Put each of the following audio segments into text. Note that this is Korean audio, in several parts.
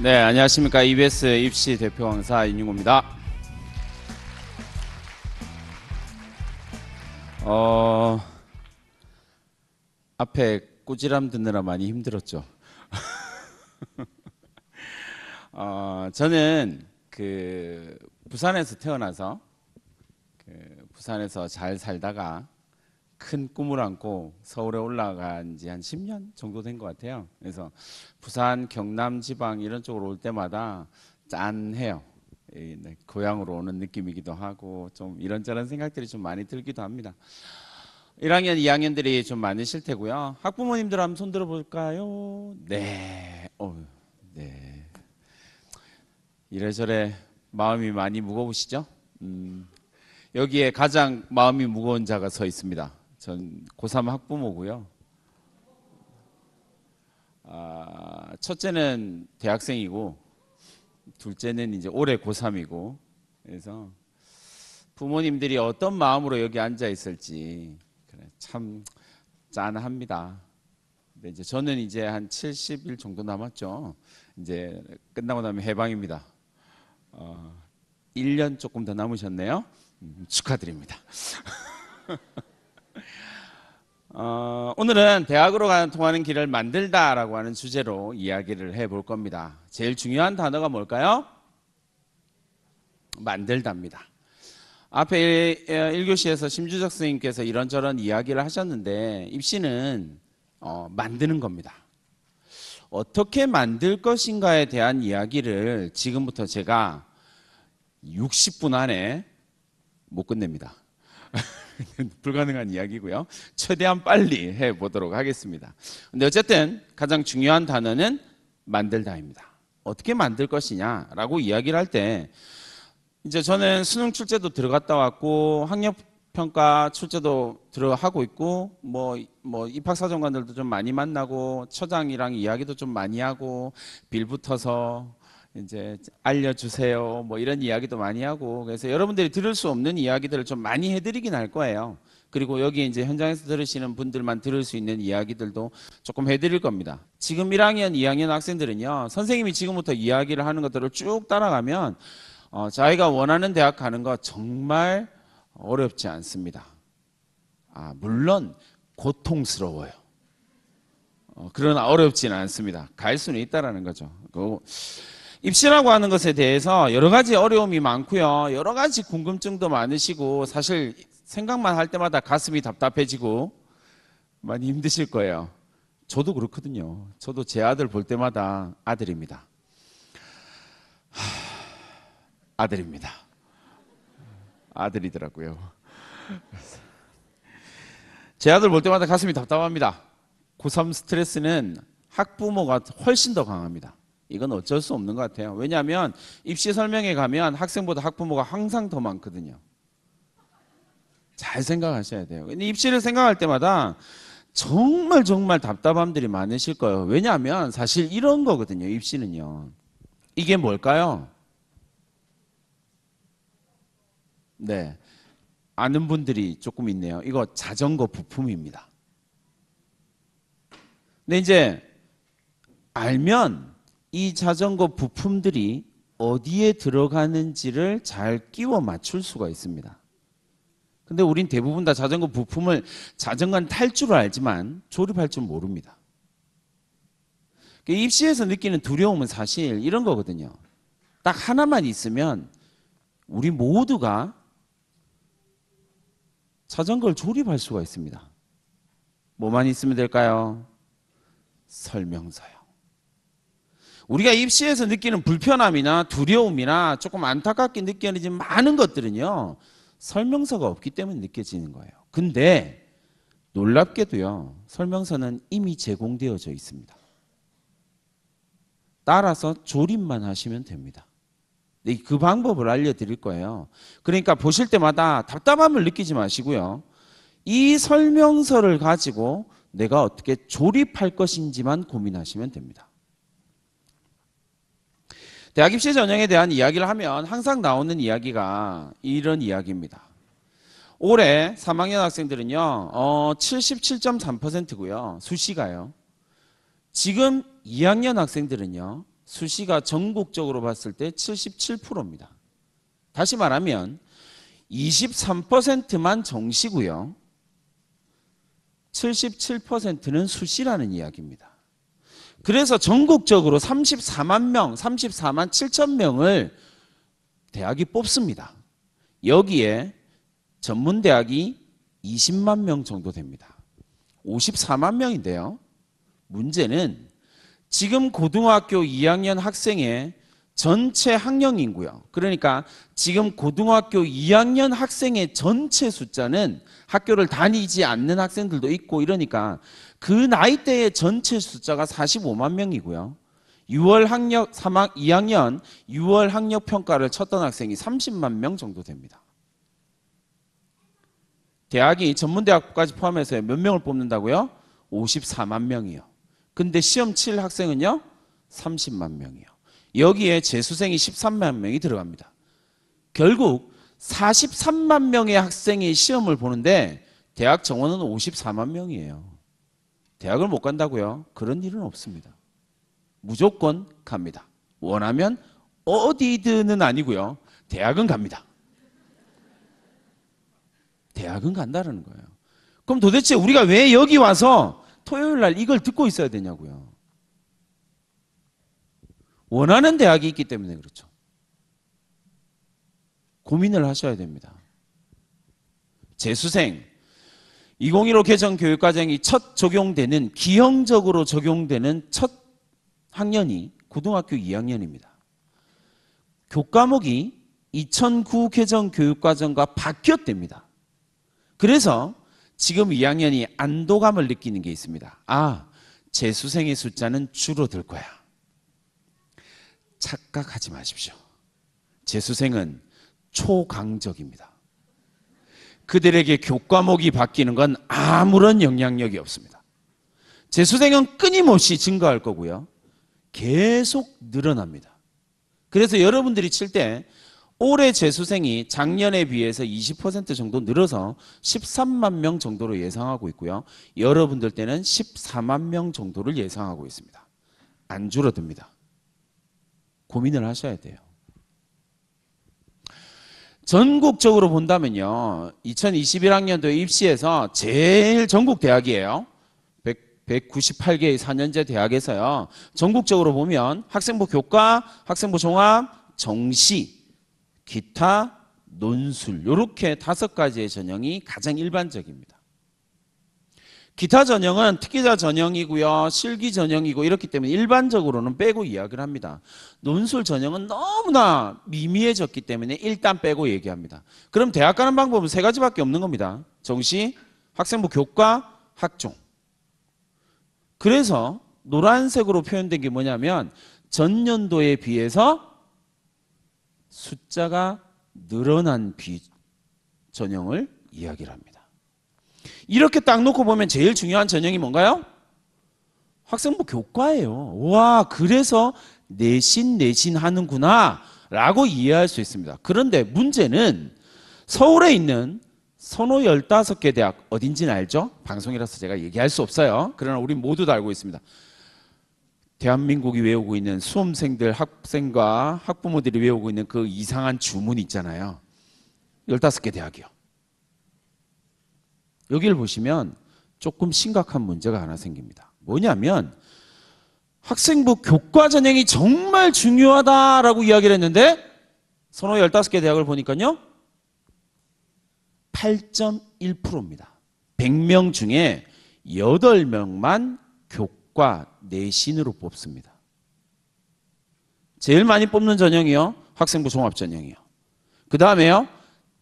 네, 안녕하십니까. EBS 입시 대표 강사 인윤호입니다. 어, 앞에 꾸지람 듣느라 많이 힘들었죠. 어, 저는 그 부산에서 태어나서 그 부산에서 잘 살다가 큰 꿈을 안고 서울에 올라간 지한 10년 정도 된 것 같아요. 그래서 부산, 경남 지방 이런 쪽으로 올 때마다 짠해요. 네, 고향으로 오는 느낌이기도 하고 좀 이런저런 생각들이 좀 많이 들기도 합니다. 1학년, 2학년들이 좀 많으실 테고요. 학부모님들 한번 손 들어볼까요? 네. 어, 네. 이래저래 마음이 많이 무거우시죠? 음, 여기에 가장 마음이 무거운 자가 서 있습니다. 전 고3 학부모고요. 아, 첫째는 대학생이고 둘째는 이제 올해 고3이고 그래서 부모님들이 어떤 마음으로 여기 앉아 있을지 참 짠합니다. 근데 이제 저는 이제 한 70일 정도 남았죠. 이제 끝나고 나면 해방입니다. 어, 1년 조금 더 남으셨네요. 음, 축하드립니다. 어, 오늘은 대학으로 가는 통하는 길을 만들다라고 하는 주제로 이야기를 해볼 겁니다. 제일 중요한 단어가 뭘까요? 만들답니다. 앞에 1교시에서 어, 심주적 선생님께서 이런저런 이야기를 하셨는데 입시는 어, 만드는 겁니다. 어떻게 만들 것인가에 대한 이야기를 지금부터 제가 60분 안에 못 끝냅니다. 불가능한 이야기고요. 최대한 빨리 해보도록 하겠습니다. 근데 어쨌든 가장 중요한 단어는 만들다입니다. 어떻게 만들 것이냐라고 이야기를 할 때 이제 저는 수능 출제도 들어갔다 왔고 학력 평가 출제도 들어하고 있고 뭐뭐 뭐, 뭐 입학 사정관들도 좀 많이 만나고 처장이랑 이야기도 좀 많이 하고 빌 붙어서 이제 알려주세요. 뭐 이런 이야기도 많이 하고 그래서 여러분들이 들을 수 없는 이야기들을 좀 많이 해드리긴 할 거예요. 그리고 여기 이제 현장에서 들으시는 분들만 들을 수 있는 이야기들도 조금 해드릴 겁니다. 지금 1학년, 2학년 학생들은요, 선생님이 지금부터 이야기를 하는 것들을 쭉 따라가면 어, 자기가 원하는 대학 가는 거 정말 어렵지 않습니다. 아, 물론 고통스러워요. 어, 그러나 어렵지는 않습니다. 갈 수는 있다라는 거죠. 그 입시라고 하는 것에 대해서 여러 가지 어려움이 많고요. 여러 가지 궁금증도 많으시고 사실 생각만 할 때마다 가슴이 답답해지고 많이 힘드실 거예요. 저도 그렇거든요. 저도 제 아들 볼 때마다 아들입니다. 하... 아들입니다. 아들이더라고요. 제 아들 볼 때마다 가슴이 답답합니다. 고3 스트레스는 학부모가 훨씬 더 강합니다. 이건 어쩔 수 없는 것 같아요. 왜냐하면 입시 설명회 가면 학생보다 학부모가 항상 더 많거든요. 잘 생각하셔야 돼요. 근데 입시를 생각할 때마다 정말 정말 답답함들이 많으실 거예요. 왜냐하면 사실 이런 거거든요. 입시는요. 이게 뭘까요? 네. 아는 분들이 조금 있네요. 이거 자전거 부품입니다. 근데 이제 알면 이 자전거 부품들이 어디에 들어가는지를 잘 끼워 맞출 수가 있습니다. 근데 우린 대부분 다 자전거 부품을 자전거는 탈 줄 알지만 조립할 줄 모릅니다. 그러니까 입시에서 느끼는 두려움은 사실 이런 거거든요. 딱 하나만 있으면 우리 모두가 자전거를 조립할 수가 있습니다. 뭐만 있으면 될까요? 설명서요. 우리가 입시에서 느끼는 불편함이나 두려움이나 조금 안타깝게 느껴지는 많은 것들은요. 설명서가 없기 때문에 느껴지는 거예요. 근데 놀랍게도요. 설명서는 이미 제공되어져 있습니다. 따라서 조립만 하시면 됩니다. 네, 그 방법을 알려드릴 거예요. 그러니까 보실 때마다 답답함을 느끼지 마시고요. 이 설명서를 가지고 내가 어떻게 조립할 것인지만 고민하시면 됩니다. 대학 입시 전형에 대한 이야기를 하면 항상 나오는 이야기가 이런 이야기입니다. 올해 3학년 학생들은요, 어, 77.3%고요. 수시가요. 지금 2학년 학생들은요, 수시가 전국적으로 봤을 때 77%입니다. 다시 말하면 23%만 정시고요. 77%는 수시라는 이야기입니다. 그래서 전국적으로 34만 명, 34만 7천 명을 대학이 뽑습니다. 여기에 전문대학이 20만 명 정도 됩니다. 54만 명인데요. 문제는 지금 고등학교 2학년 학생의 전체 학령 인구요. 그러니까 지금 고등학교 2학년 학생의 전체 숫자는 학교를 다니지 않는 학생들도 있고 이러니까 그 나이대의 전체 숫자가 45만 명이고요. 6월 학력 3학 2학년 6월 학력 평가를 쳤던 학생이 30만 명 정도 됩니다. 대학이 전문대학까지 포함해서 몇 명을 뽑는다고요? 54만 명이요. 근데 시험 칠 학생은요? 30만 명이요. 여기에 재수생이 13만 명이 들어갑니다. 결국 43만 명의 학생이 시험을 보는데 대학 정원은 54만 명이에요. 대학을 못 간다고요? 그런 일은 없습니다. 무조건 갑니다. 원하면 어디든은 아니고요. 대학은 갑니다. 대학은 간다는 거예요. 그럼 도대체 우리가 왜 여기 와서 토요일 날 이걸 듣고 있어야 되냐고요. 원하는 대학이 있기 때문에 그렇죠. 고민을 하셔야 됩니다. 재수생, 2015 개정 교육과정이 첫 적용되는 기형적으로 적용되는 첫 학년이 고등학교 2학년입니다. 교과목이 2009 개정 교육과정과 바뀌었답니다. 그래서 지금 2학년이 안도감을 느끼는 게 있습니다. 아, 재수생의 숫자는 줄어들 거야. 착각하지 마십시오. 재수생은 초강적입니다. 그들에게 교과목이 바뀌는 건 아무런 영향력이 없습니다. 재수생은 끊임없이 증가할 거고요. 계속 늘어납니다. 그래서 여러분들이 칠 때 올해 재수생이 작년에 비해서 20% 정도 늘어서 13만 명 정도로 예상하고 있고요. 여러분들 때는 14만 명 정도를 예상하고 있습니다. 안 줄어듭니다. 고민을 하셔야 돼요. 전국적으로 본다면요. 2021학년도 입시에서 제일 전국 대학이에요. 198개의 4년제 대학에서요. 전국적으로 보면 학생부 교과, 학생부 종합, 정시, 기타, 논술 요렇게 다섯 가지의 전형이 가장 일반적입니다. 기타 전형은 특기자 전형이고요. 실기 전형이고 이렇기 때문에 일반적으로는 빼고 이야기를 합니다. 논술 전형은 너무나 미미해졌기 때문에 일단 빼고 얘기합니다. 그럼 대학 가는 방법은 세 가지밖에 없는 겁니다. 정시, 학생부 교과, 학종. 그래서 노란색으로 표현된 게 뭐냐면 전년도에 비해서 숫자가 늘어난 비 전형을 이야기를 합니다. 이렇게 딱 놓고 보면 제일 중요한 전형이 뭔가요? 학생부 교과예요. 와, 그래서 내신, 내신 하는구나. 라고 이해할 수 있습니다. 그런데 문제는 서울에 있는 선호 15개 대학 어딘지는 알죠? 방송이라서 제가 얘기할 수 없어요. 그러나 우리 모두 다 알고 있습니다. 대한민국이 외우고 있는 수험생들, 학생과 학부모들이 외우고 있는 그 이상한 주문 있잖아요. 15개 대학이요. 여기를 보시면 조금 심각한 문제가 하나 생깁니다. 뭐냐면 학생부 교과 전형이 정말 중요하다라고 이야기를 했는데 선호 15개 대학을 보니까요. 8.1%입니다. 100명 중에 8명만 교과 내신으로 뽑습니다. 제일 많이 뽑는 전형이요. 학생부 종합 전형이요. 그 다음에요.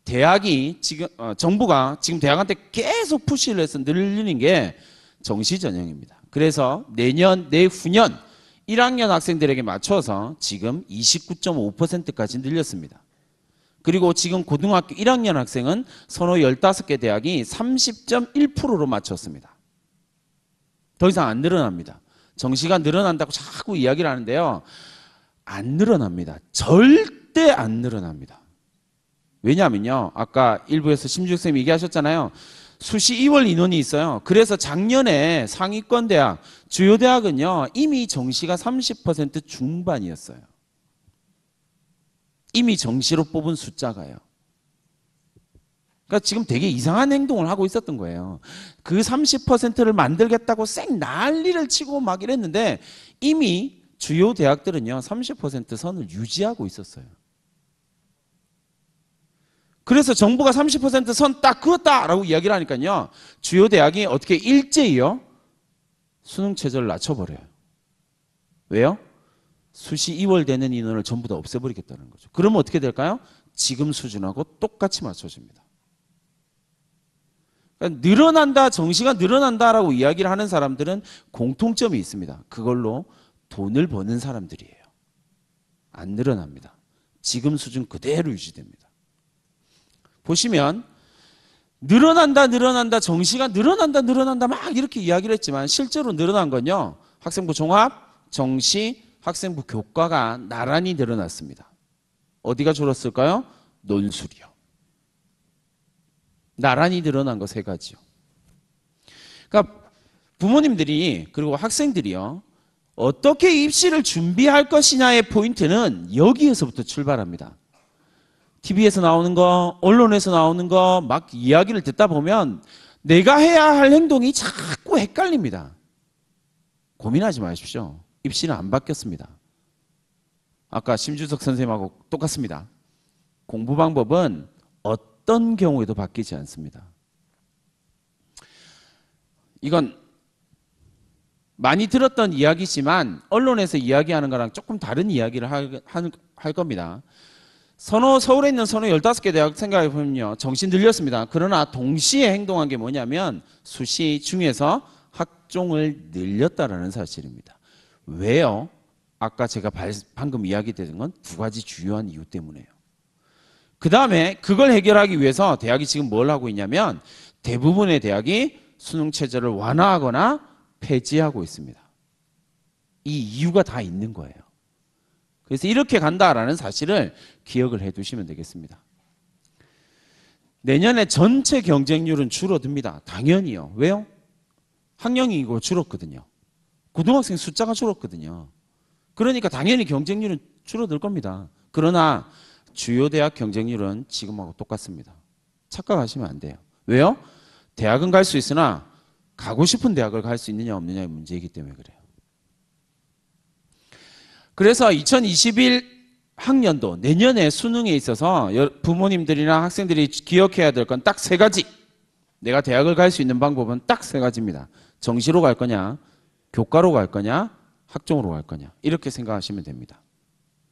대학이 지금 어, 정부가 지금 대학한테 계속 푸시를 해서 늘리는 게 정시 전형입니다. 그래서 내년 내후년 1학년 학생들에게 맞춰서 지금 29.5%까지 늘렸습니다. 그리고 지금 고등학교 1학년 학생은 선호 15개 대학이 30.1%로 맞췄습니다. 더 이상 안 늘어납니다. 정시가 늘어난다고 자꾸 이야기를 하는데요. 안 늘어납니다. 절대 안 늘어납니다. 왜냐면요. 아까 1부에서 심지육쌤이 얘기하셨잖아요. 수시 2월 인원이 있어요. 그래서 작년에 상위권 대학, 주요 대학은요. 이미 정시가 30% 중반이었어요. 이미 정시로 뽑은 숫자가요. 그러니까 지금 되게 이상한 행동을 하고 있었던 거예요. 그 30%를 만들겠다고 쌩 난리를 치고 막 이랬는데 이미 주요 대학들은요. 30% 선을 유지하고 있었어요. 그래서 정부가 30%선 딱 그었다라고 이야기를 하니까요. 주요 대학이 어떻게 일제히요. 수능 체제를 낮춰버려요. 왜요? 수시 2월되는 인원을 전부 다 없애버리겠다는 거죠. 그러면 어떻게 될까요? 지금 수준하고 똑같이 맞춰집니다. 그러니까 늘어난다, 정시가 늘어난다라고 이야기를 하는 사람들은 공통점이 있습니다. 그걸로 돈을 버는 사람들이에요. 안 늘어납니다. 지금 수준 그대로 유지됩니다. 보시면 늘어난다 늘어난다 정시가 늘어난다 늘어난다 막 이렇게 이야기를 했지만 실제로 늘어난 건요. 학생부 종합, 정시, 학생부 교과가 나란히 늘어났습니다. 어디가 줄었을까요? 논술이요. 나란히 늘어난 거세 가지요. 그러니까 부모님들이 그리고 학생들이요. 어떻게 입시를 준비할 것이냐의 포인트는 여기에서부터 출발합니다. TV에서 나오는 거, 언론에서 나오는 거, 막 이야기를 듣다 보면 내가 해야 할 행동이 자꾸 헷갈립니다. 고민하지 마십시오. 입시는 안 바뀌었습니다. 아까 심주석 선생님하고 똑같습니다. 공부 방법은 어떤 경우에도 바뀌지 않습니다. 이건 많이 들었던 이야기지만 언론에서 이야기하는 거랑 조금 다른 이야기를 할, 할 겁니다. 선호 서울에 있는 선호 15개 대학 생각해 보면요. 정신 들렸습니다. 그러나 동시에 행동한 게 뭐냐면 수시 중에서 학종을 늘렸다라는 사실입니다. 왜요? 아까 제가 방금 이야기되는 건두 가지 주요한 이유 때문에요. 그 다음에 그걸 해결하기 위해서 대학이 지금 뭘 하고 있냐면 대부분의 대학이 수능 체제를 완화하거나 폐지하고 있습니다. 이 이유가 다 있는 거예요. 그래서 이렇게 간다라는 사실을 기억을 해 두시면 되겠습니다. 내년에 전체 경쟁률은 줄어듭니다. 당연히요. 왜요? 학령이고 줄었거든요. 고등학생 숫자가 줄었거든요. 그러니까 당연히 경쟁률은 줄어들 겁니다. 그러나 주요 대학 경쟁률은 지금하고 똑같습니다. 착각하시면 안 돼요. 왜요? 대학은 갈 수 있으나 가고 싶은 대학을 갈 수 있느냐 없느냐의 문제이기 때문에 그래요. 그래서 2021 학년도 내년에 수능에 있어서 부모님들이나 학생들이 기억해야 될 건 딱 세 가지. 내가 대학을 갈 수 있는 방법은 딱 세 가지입니다. 정시로 갈 거냐, 교과로 갈 거냐, 학종으로 갈 거냐. 이렇게 생각하시면 됩니다.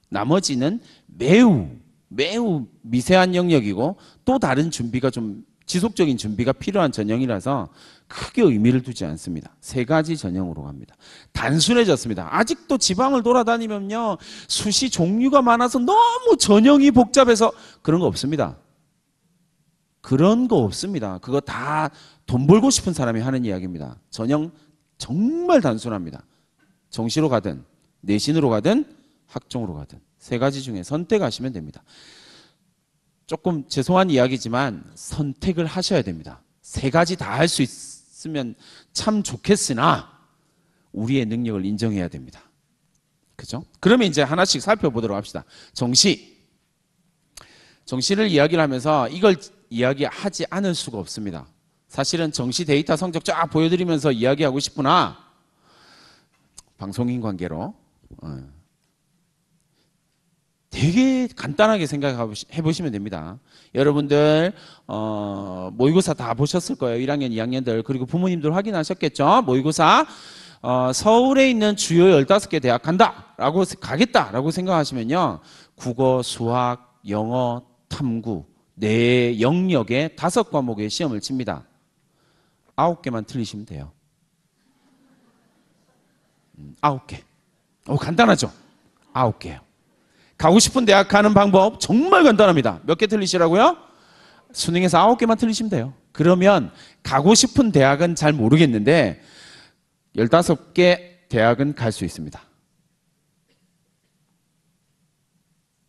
나머지는 매우 매우 미세한 영역이고 또 다른 준비가 좀 지속적인 준비가 필요한 전형이라서 크게 의미를 두지 않습니다. 세 가지 전형으로 갑니다. 단순해졌습니다. 아직도 지방을 돌아다니면요. 수시 종류가 많아서 너무 전형이 복잡해서 그런 거 없습니다. 그런 거 없습니다. 그거 다 돈 벌고 싶은 사람이 하는 이야기입니다. 전형 정말 단순합니다. 정시로 가든 내신으로 가든 학종으로 가든 세 가지 중에 선택하시면 됩니다. 조금 죄송한 이야기지만 선택을 하셔야 됩니다. 세 가지 다 할 수 있으면 참 좋겠으나 우리의 능력을 인정해야 됩니다. 그죠? 그러면 이제 하나씩 살펴보도록 합시다. 정시. 정시를 이야기를 하면서 이걸 이야기하지 않을 수가 없습니다. 사실은 정시 데이터 성적 쫙 보여드리면서 이야기하고 싶으나 방송인 관계로 어. 되게 간단하게 생각해 보시면 됩니다. 여러분들 어, 모의고사 다 보셨을 거예요. 1학년, 2학년들 그리고 부모님들 확인하셨겠죠? 모의고사 어, 서울에 있는 주요 15개 대학 간다라고 가겠다라고 생각하시면요. 국어, 수학, 영어, 탐구 네 영역에 다섯 과목의 시험을 칩니다. 아홉 개만 틀리시면 돼요. 음, 아홉 개. 오 간단하죠? 아홉 개요. 가고 싶은 대학 가는 방법 정말 간단합니다. 몇 개 틀리시라고요? 수능에서 아홉 개만 틀리시면 돼요. 그러면 가고 싶은 대학은 잘 모르겠는데 15개 대학은 갈 수 있습니다.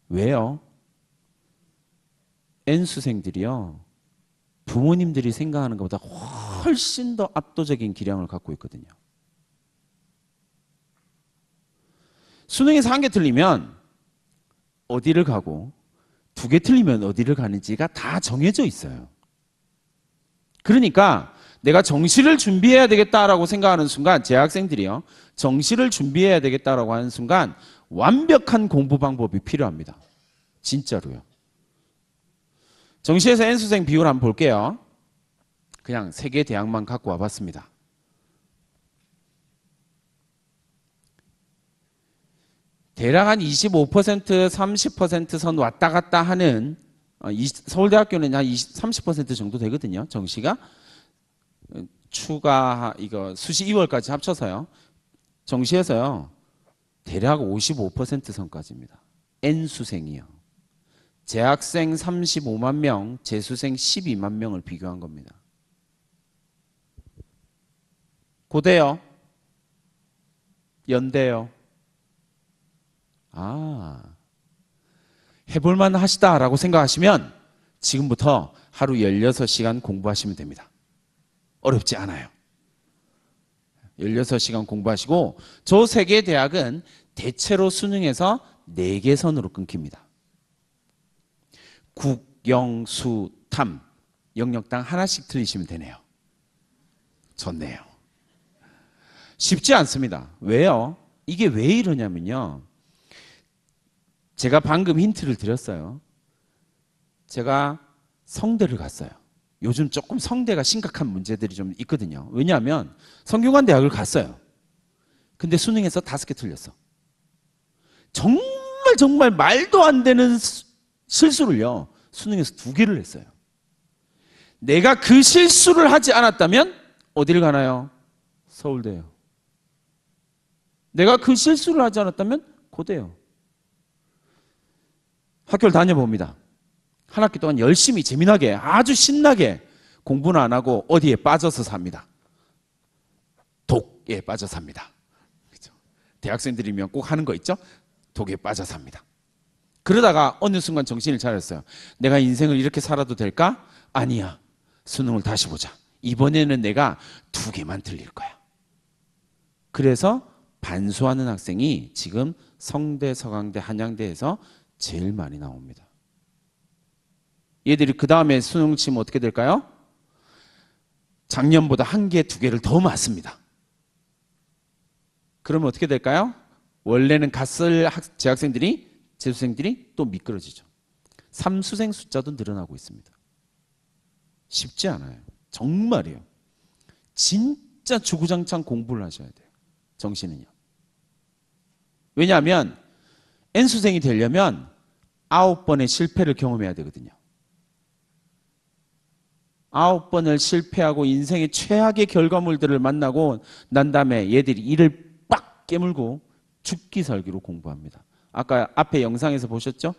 왜요? N수생들이요. 부모님들이 생각하는 것보다 훨씬 더 압도적인 기량을 갖고 있거든요. 수능에서 한 개 틀리면 어디를 가고 두 개 틀리면 어디를 가는지가 다 정해져 있어요. 그러니까 내가 정시를 준비해야 되겠다라고 생각하는 순간 제 학생들이요. 정시를 준비해야 되겠다라고 하는 순간 완벽한 공부 방법이 필요합니다. 진짜로요. 정시에서 N수생 비율 한번 볼게요. 그냥 세 개 대학만 갖고 와봤습니다. 대략 한 25% 30%선 왔다 갔다 하는 어, 서울대학교는 한 30% 정도 되거든요. 정시가 추가 이거 수시 2월까지 합쳐서요. 정시에서요. 대략 55% 선까지입니다. N 수생이요. 재학생 35만 명, 재수생 12만 명을 비교한 겁니다. 고대요. 연대요. 아, 해볼만 하시다라고 생각하시면 지금부터 하루 16시간 공부하시면 됩니다. 어렵지 않아요. 16시간 공부하시고 저 세개 대학은 대체로 수능에서 4개 선으로 끊깁니다. 국, 영, 수, 탐 영역당 하나씩 틀리시면 되네요. 좋네요. 쉽지 않습니다. 왜요? 이게 왜 이러냐면요. 제가 방금 힌트를 드렸어요. 제가 성대를 갔어요. 요즘 조금 성대가 심각한 문제들이 좀 있거든요. 왜냐하면 성균관 대학을 갔어요. 근데 수능에서 다섯 개 틀렸어. 정말 정말 말도 안 되는 실수를요. 수능에서 두 개를 했어요. 내가 그 실수를 하지 않았다면 어디를 가나요? 서울대요. 내가 그 실수를 하지 않았다면 고대요. 학교를 다녀봅니다. 한 학기 동안 열심히 재미나게 아주 신나게 공부는 안 하고 어디에 빠져서 삽니다. 독에 빠져 삽니다. 그렇죠? 대학생들이면 꼭 하는 거 있죠? 독에 빠져 삽니다. 그러다가 어느 순간 정신을 차렸어요. 내가 인생을 이렇게 살아도 될까? 아니야. 수능을 다시 보자. 이번에는 내가 두 개만 틀릴 거야. 그래서 반수하는 학생이 지금 성대, 서강대, 한양대에서 제일 많이 나옵니다. 얘들이 그 다음에 수능 치면 어떻게 될까요? 작년보다 한 개, 두 개를 더 맞습니다. 그러면 어떻게 될까요? 원래는 갔을 재학생들이, 재수생들이 또 미끄러지죠. 삼수생 숫자도 늘어나고 있습니다. 쉽지 않아요. 정말이요 진짜 주구장창 공부를 하셔야 돼요. 정신은요. 왜냐하면 N수생이 되려면 아홉 번의 실패를 경험해야 되거든요. 아홉 번을 실패하고 인생의 최악의 결과물들을 만나고 난 다음에 얘들이 이를 빡 깨물고 죽기 살기로 공부합니다. 아까 앞에 영상에서 보셨죠?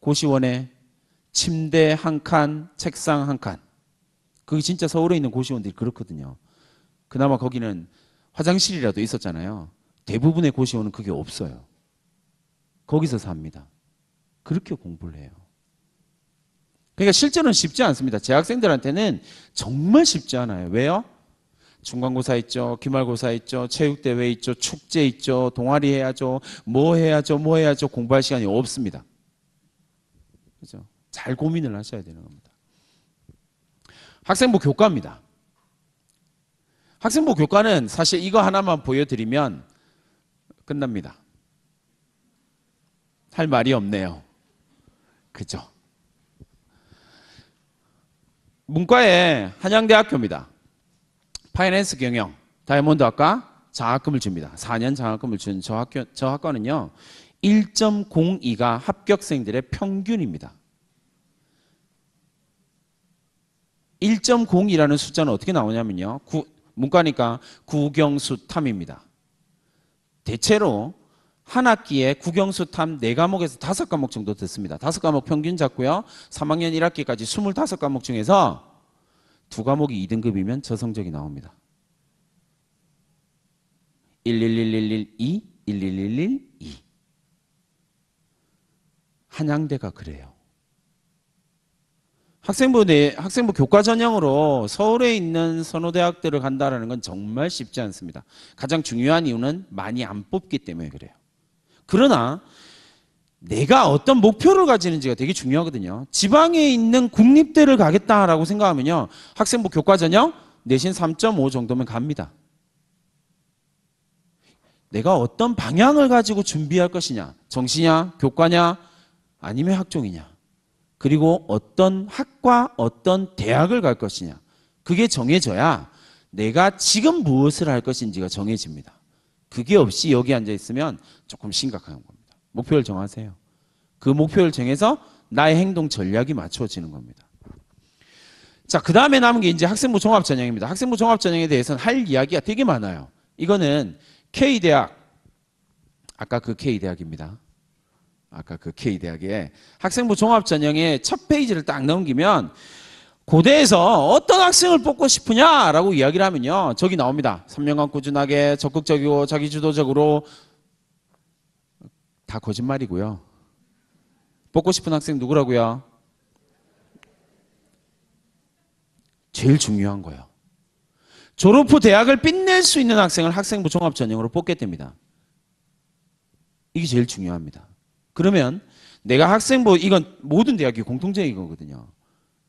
고시원에 침대 한 칸, 책상 한 칸. 그게 진짜 서울에 있는 고시원들이 그렇거든요. 그나마 거기는 화장실이라도 있었잖아요. 대부분의 고시원은 그게 없어요. 거기서 삽니다. 그렇게 공부를 해요. 그러니까 실제로는 쉽지 않습니다. 제 학생들한테는 정말 쉽지 않아요. 왜요? 중간고사 있죠, 기말고사 있죠, 체육대회 있죠, 축제 있죠, 동아리 해야죠, 뭐 해야죠, 뭐 해야죠, 공부할 시간이 없습니다. 그죠? 잘 고민을 하셔야 되는 겁니다. 학생부 교과입니다. 학생부 교과는 사실 이거 하나만 보여드리면 끝납니다. 할 말이 없네요. 그죠? 문과에 한양대학교입니다. 파이낸스 경영, 다이아몬드 학과 장학금을 줍니다. 4년 장학금을 준저 학교, 저 학과는요, 1.02가 합격생들의 평균입니다. 1.02라는 숫자는 어떻게 나오냐면요. 구, 문과니까 구경수 탐입니다. 대체로 한 학기에 국영수 탐 4과목에서 5과목 정도 됐습니다 5과목 평균 잡고요. 3학년 1학기까지 25과목 중에서 두 과목이 2등급이면 저 성적이 나옵니다. 111112, 11112. 한양대가 그래요. 학생부대, 학생부 교과 전형으로 서울에 있는 선호대학들을 간다라는 건 정말 쉽지 않습니다. 가장 중요한 이유는 많이 안 뽑기 때문에 그래요. 그러나 내가 어떤 목표를 가지는지가 되게 중요하거든요. 지방에 있는 국립대를 가겠다라고 생각하면요. 학생부 교과 전형 내신 3.5 정도면 갑니다. 내가 어떤 방향을 가지고 준비할 것이냐. 정시냐, 교과냐, 아니면 학종이냐. 그리고 어떤 학과 어떤 대학을 갈 것이냐 그게 정해져야 내가 지금 무엇을 할 것인지가 정해집니다. 그게 없이 여기 앉아 있으면 조금 심각한 겁니다. 목표를 정하세요. 그 목표를 정해서 나의 행동 전략이 맞춰지는 겁니다. 자, 그 다음에 남은 게 이제 학생부 종합전형입니다. 학생부 종합전형에 대해서는 할 이야기가 되게 많아요. 이거는 K대학, 아까 그 K대학입니다. 아까 그 K대학의 학생부 종합전형의 첫 페이지를 딱 넘기면 고대에서 어떤 학생을 뽑고 싶으냐라고 이야기를 하면요. 저기 나옵니다. 3년간 꾸준하게 적극적이고 자기주도적으로 다 거짓말이고요. 뽑고 싶은 학생 누구라고요? 제일 중요한 거예요. 졸업 후 대학을 빛낼 수 있는 학생을 학생부 종합전형으로 뽑게 됩니다. 이게 제일 중요합니다. 그러면 내가 학생부 이건 모든 대학이 공통적인 거거든요.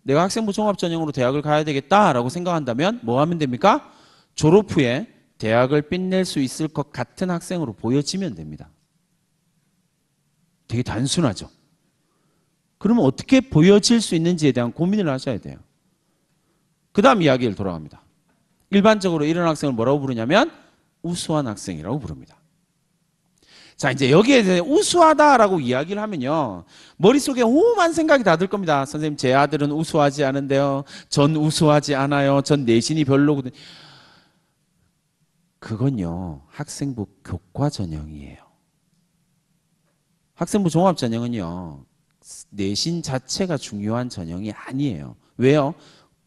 내가 학생부 종합전형으로 대학을 가야 되겠다라고 생각한다면 뭐 하면 됩니까? 졸업 후에 대학을 빛낼 수 있을 것 같은 학생으로 보여지면 됩니다. 되게 단순하죠. 그러면 어떻게 보여질 수 있는지에 대한 고민을 하셔야 돼요. 그 다음 이야기를 돌아갑니다. 일반적으로 이런 학생을 뭐라고 부르냐면 우수한 학생이라고 부릅니다. 자, 이제 여기에 대해 우수하다라고 이야기를 하면요. 머릿속에 오만 생각이 다 들 겁니다. 선생님, 제 아들은 우수하지 않은데요. 전 우수하지 않아요. 전 내신이 별로거든요. 그건요. 학생부 교과 전형이에요. 학생부 종합 전형은요. 내신 자체가 중요한 전형이 아니에요. 왜요?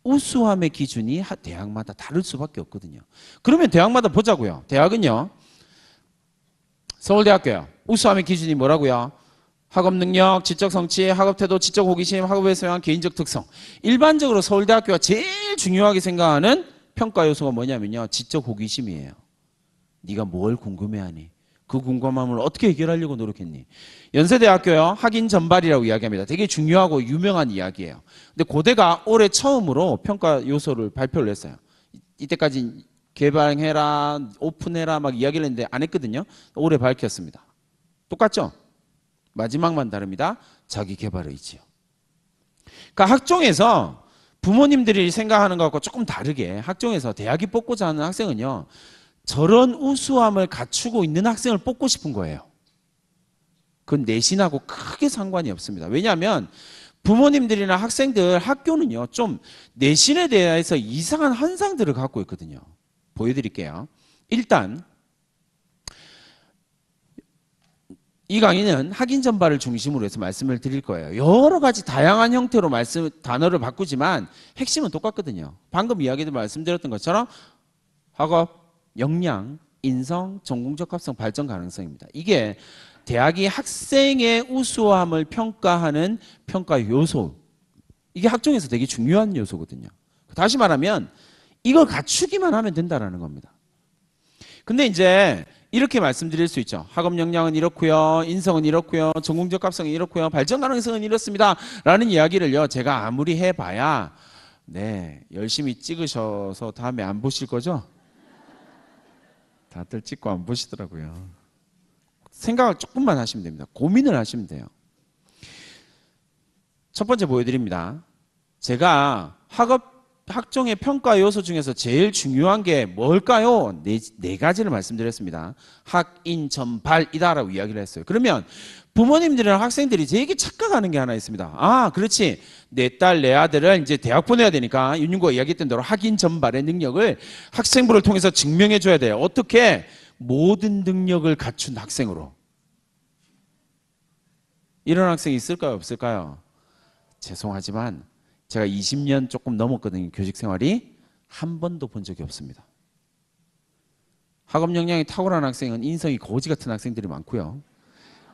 우수함의 기준이 대학마다 다를 수밖에 없거든요. 그러면 대학마다 보자고요. 대학은요. 서울대학교요. 우수함의 기준이 뭐라고요? 학업 능력, 지적 성취, 학업 태도, 지적 호기심, 학업에 서한 개인적 특성. 일반적으로 서울대학교가 제일 중요하게 생각하는 평가 요소가 뭐냐면요. 지적 호기심이에요. 네가 뭘 궁금해하니? 그 궁금함을 어떻게 해결하려고 노력했니? 연세대학교요. 학인 전발이라고 이야기합니다. 되게 중요하고 유명한 이야기예요. 근데 고대가 올해 처음으로 평가 요소를 발표를 했어요. 이때까지 개방해라, 오픈해라 막 이야기를 했는데 안 했거든요. 올해 밝혔습니다. 똑같죠? 마지막만 다릅니다. 자기 개발 의지요. 그러니까 학종에서 부모님들이 생각하는 것과 조금 다르게 학종에서 대학이 뽑고자 하는 학생은요. 저런 우수함을 갖추고 있는 학생을 뽑고 싶은 거예요. 그건 내신하고 크게 상관이 없습니다. 왜냐하면 부모님들이나 학생들 학교는요. 좀 내신에 대해서 이상한 환상들을 갖고 있거든요. 보여드릴게요. 일단 이 강의는 학인 전발을 중심으로 해서 말씀을 드릴 거예요. 여러 가지 다양한 형태로 말씀 단어를 바꾸지만 핵심은 똑같거든요. 방금 이야기도 말씀드렸던 것처럼 학업, 역량, 인성, 전공적합성, 발전 가능성입니다. 이게 대학이 학생의 우수함을 평가하는 평가 요소. 이게 학종에서 되게 중요한 요소거든요. 다시 말하면 이걸 갖추기만 하면 된다라는 겁니다. 근데 이제 이렇게 말씀드릴 수 있죠. 학업 역량은 이렇고요. 인성은 이렇고요. 전공 적합성은 이렇고요. 발전 가능성은 이렇습니다. 라는 이야기를요. 제가 아무리 해봐야 네 열심히 찍으셔서 다음에 안 보실 거죠? 다들 찍고 안 보시더라고요. 생각을 조금만 하시면 됩니다. 고민을 하시면 돼요. 첫 번째 보여드립니다. 제가 학업 학종의 평가 요소 중에서 제일 중요한 게 뭘까요? 네, 네 가지를 말씀드렸습니다. 학, 인, 점, 발이다라고 이야기를 했어요. 그러면 부모님들이랑 학생들이 되게 착각하는 게 하나 있습니다. 아, 그렇지. 내 딸, 내 아들을 이제 대학 보내야 되니까 윤윤구 이야기했던 대로 학인 전발의 능력을 학생부를 통해서 증명해 줘야 돼요. 어떻게? 모든 능력을 갖춘 학생으로. 이런 학생이 있을까요? 없을까요? 죄송하지만 제가 20년 조금 넘었거든요. 교직 생활이 한 번도 본 적이 없습니다. 학업 역량이 탁월한 학생은 인성이 거지 같은 학생들이 많고요.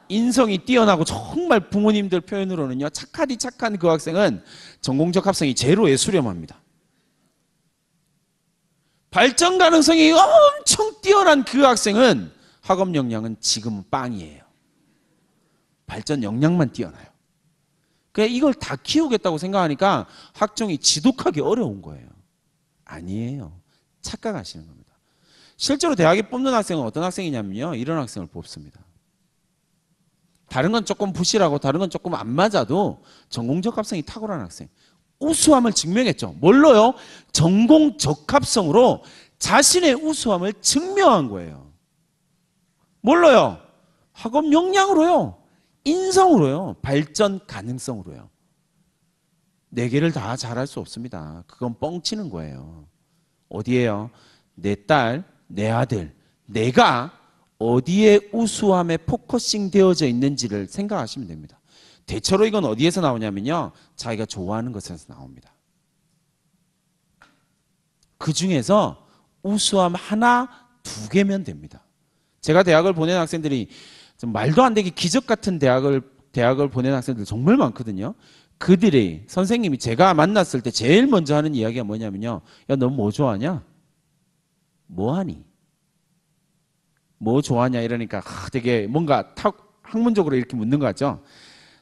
인성이 뛰어나고 정말 부모님들 표현으로는요. 착하디 착한 그 학생은 전공적 합성이 제로에 수렴합니다. 발전 가능성이 엄청 뛰어난 그 학생은 학업 역량은 지금 빵이에요. 발전 역량만 뛰어나요. 그냥 이걸 다 키우겠다고 생각하니까 학종이 지독하기 어려운 거예요. 아니에요. 착각하시는 겁니다. 실제로 대학에 뽑는 학생은 어떤 학생이냐면요. 이런 학생을 뽑습니다. 다른 건 조금 부실하고 다른 건 조금 안 맞아도 전공적 합성이 탁월한 학생. 우수함을 증명했죠. 뭘로요? 전공 적합성으로 자신의 우수함을 증명한 거예요. 뭘로요? 학업 역량으로요. 인성으로요. 발전 가능성으로요. 네 개를 다 잘할 수 없습니다. 그건 뻥치는 거예요. 어디에요? 내 딸, 내 아들, 내가 어디에 우수함에 포커싱 되어져 있는지를 생각하시면 됩니다. 대체로 이건 어디에서 나오냐면요. 자기가 좋아하는 것에서 나옵니다. 그 중에서 우수함 하나, 두 개면 됩니다. 제가 대학을 보낸 학생들이 말도 안 되게 기적 같은 대학을 대학을 보낸 학생들 정말 많거든요. 그들이 선생님이 제가 만났을 때 제일 먼저 하는 이야기가 뭐냐면요. 야, 너 뭐 좋아하냐? 뭐 하니? 뭐 좋아하냐 이러니까 아, 되게 뭔가 탁 학문적으로 이렇게 묻는 거 같죠.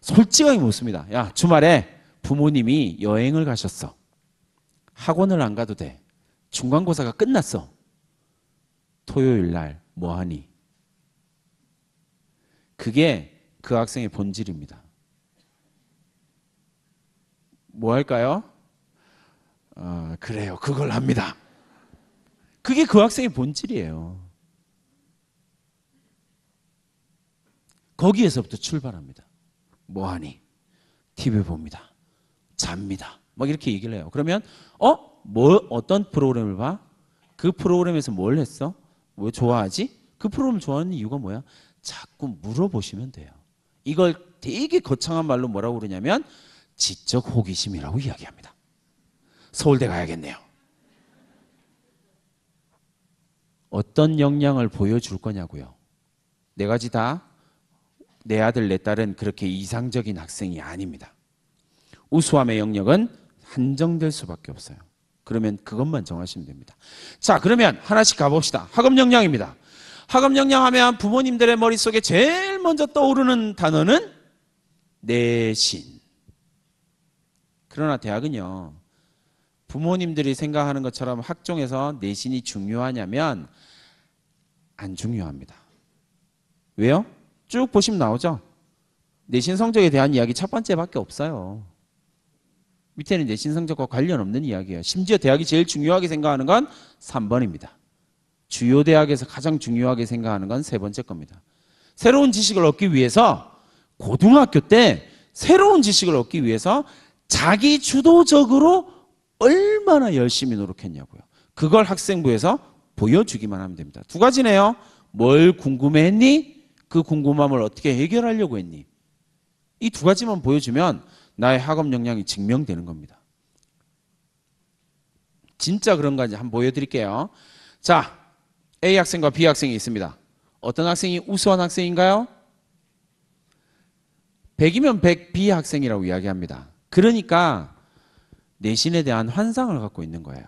솔직하게 묻습니다. 야, 주말에 부모님이 여행을 가셨어. 학원을 안 가도 돼. 중간고사가 끝났어. 토요일 날 뭐 하니? 그게 그 학생의 본질입니다. 뭐 할까요? 어, 그래요. 그걸 합니다. 그게 그 학생의 본질이에요. 거기에서부터 출발합니다. 뭐하니? TV 봅니다. 잡니다. 막 이렇게 얘기를 해요. 그러면 어? 뭐 어떤 프로그램을 봐? 그 프로그램에서 뭘 했어? 왜 좋아하지? 그 프로그램 좋아하는 이유가 뭐야? 자꾸 물어보시면 돼요. 이걸 되게 거창한 말로 뭐라고 그러냐면 지적 호기심이라고 이야기합니다. 서울대 가야겠네요. 어떤 역량을 보여줄 거냐고요. 네 가지 다 내 아들, 내 딸은 그렇게 이상적인 학생이 아닙니다. 우수함의 영역은 한정될 수밖에 없어요. 그러면 그것만 정하시면 됩니다. 자, 그러면 하나씩 가봅시다. 학업 역량입니다. 학업 역량 하면 부모님들의 머릿속에 제일 먼저 떠오르는 단어는 내신. 그러나 대학은요. 부모님들이 생각하는 것처럼 학종에서 내신이 중요하냐면 안 중요합니다. 왜요? 쭉 보시면 나오죠. 내신 성적에 대한 이야기 첫 번째밖에 없어요. 밑에는 내신 성적과 관련 없는 이야기예요. 심지어 대학이 제일 중요하게 생각하는 건 3번입니다. 주요 대학에서 가장 중요하게 생각하는 건 세 번째 겁니다. 새로운 지식을 얻기 위해서 고등학교 때 새로운 지식을 얻기 위해서 자기 주도적으로 얼마나 열심히 노력했냐고요. 그걸 학생부에서 보여주기만 하면 됩니다. 두 가지네요. 뭘 궁금해 했니? 그 궁금함을 어떻게 해결하려고 했니? 이 두 가지만 보여주면 나의 학업 역량이 증명되는 겁니다. 진짜 그런가 이 한번 보여드릴게요. 자, A 학생과 B 학생이 있습니다. 어떤 학생이 우수한 학생인가요? 100이면 100 B 학생이라고 이야기합니다. 그러니까 내신에 대한 환상을 갖고 있는 거예요.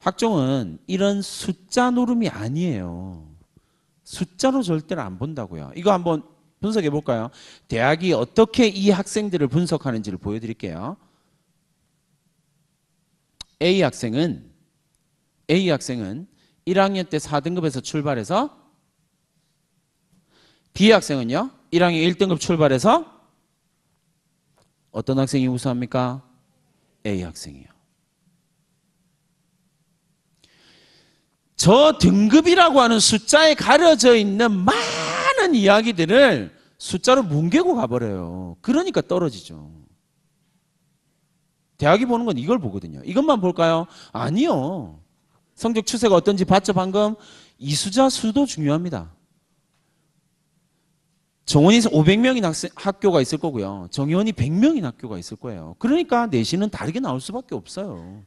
학종은 이런 숫자 노름이 아니에요. 숫자로 절대로 안 본다고요. 이거 한번 분석해 볼까요? 대학이 어떻게 이 학생들을 분석하는지를 보여드릴게요. A 학생은 A 학생은 1학년 때 4등급에서 출발해서 B 학생은요. 1학년 1등급 출발해서 어떤 학생이 우수합니까? A 학생이요. 저 등급이라고 하는 숫자에 가려져 있는 많은 이야기들을 숫자로 뭉개고 가버려요. 그러니까 떨어지죠. 대학이 보는 건 이걸 보거든요. 이것만 볼까요? 아니요. 성적 추세가 어떤지 봤죠, 방금? 이수자 수도 중요합니다. 정원이 5 0 0명이학교가 있을 거고요. 정원이 의1 0 0명이 학교가 있을 거예요. 그러니까 내신은 다르게 나올 수밖에 없어요.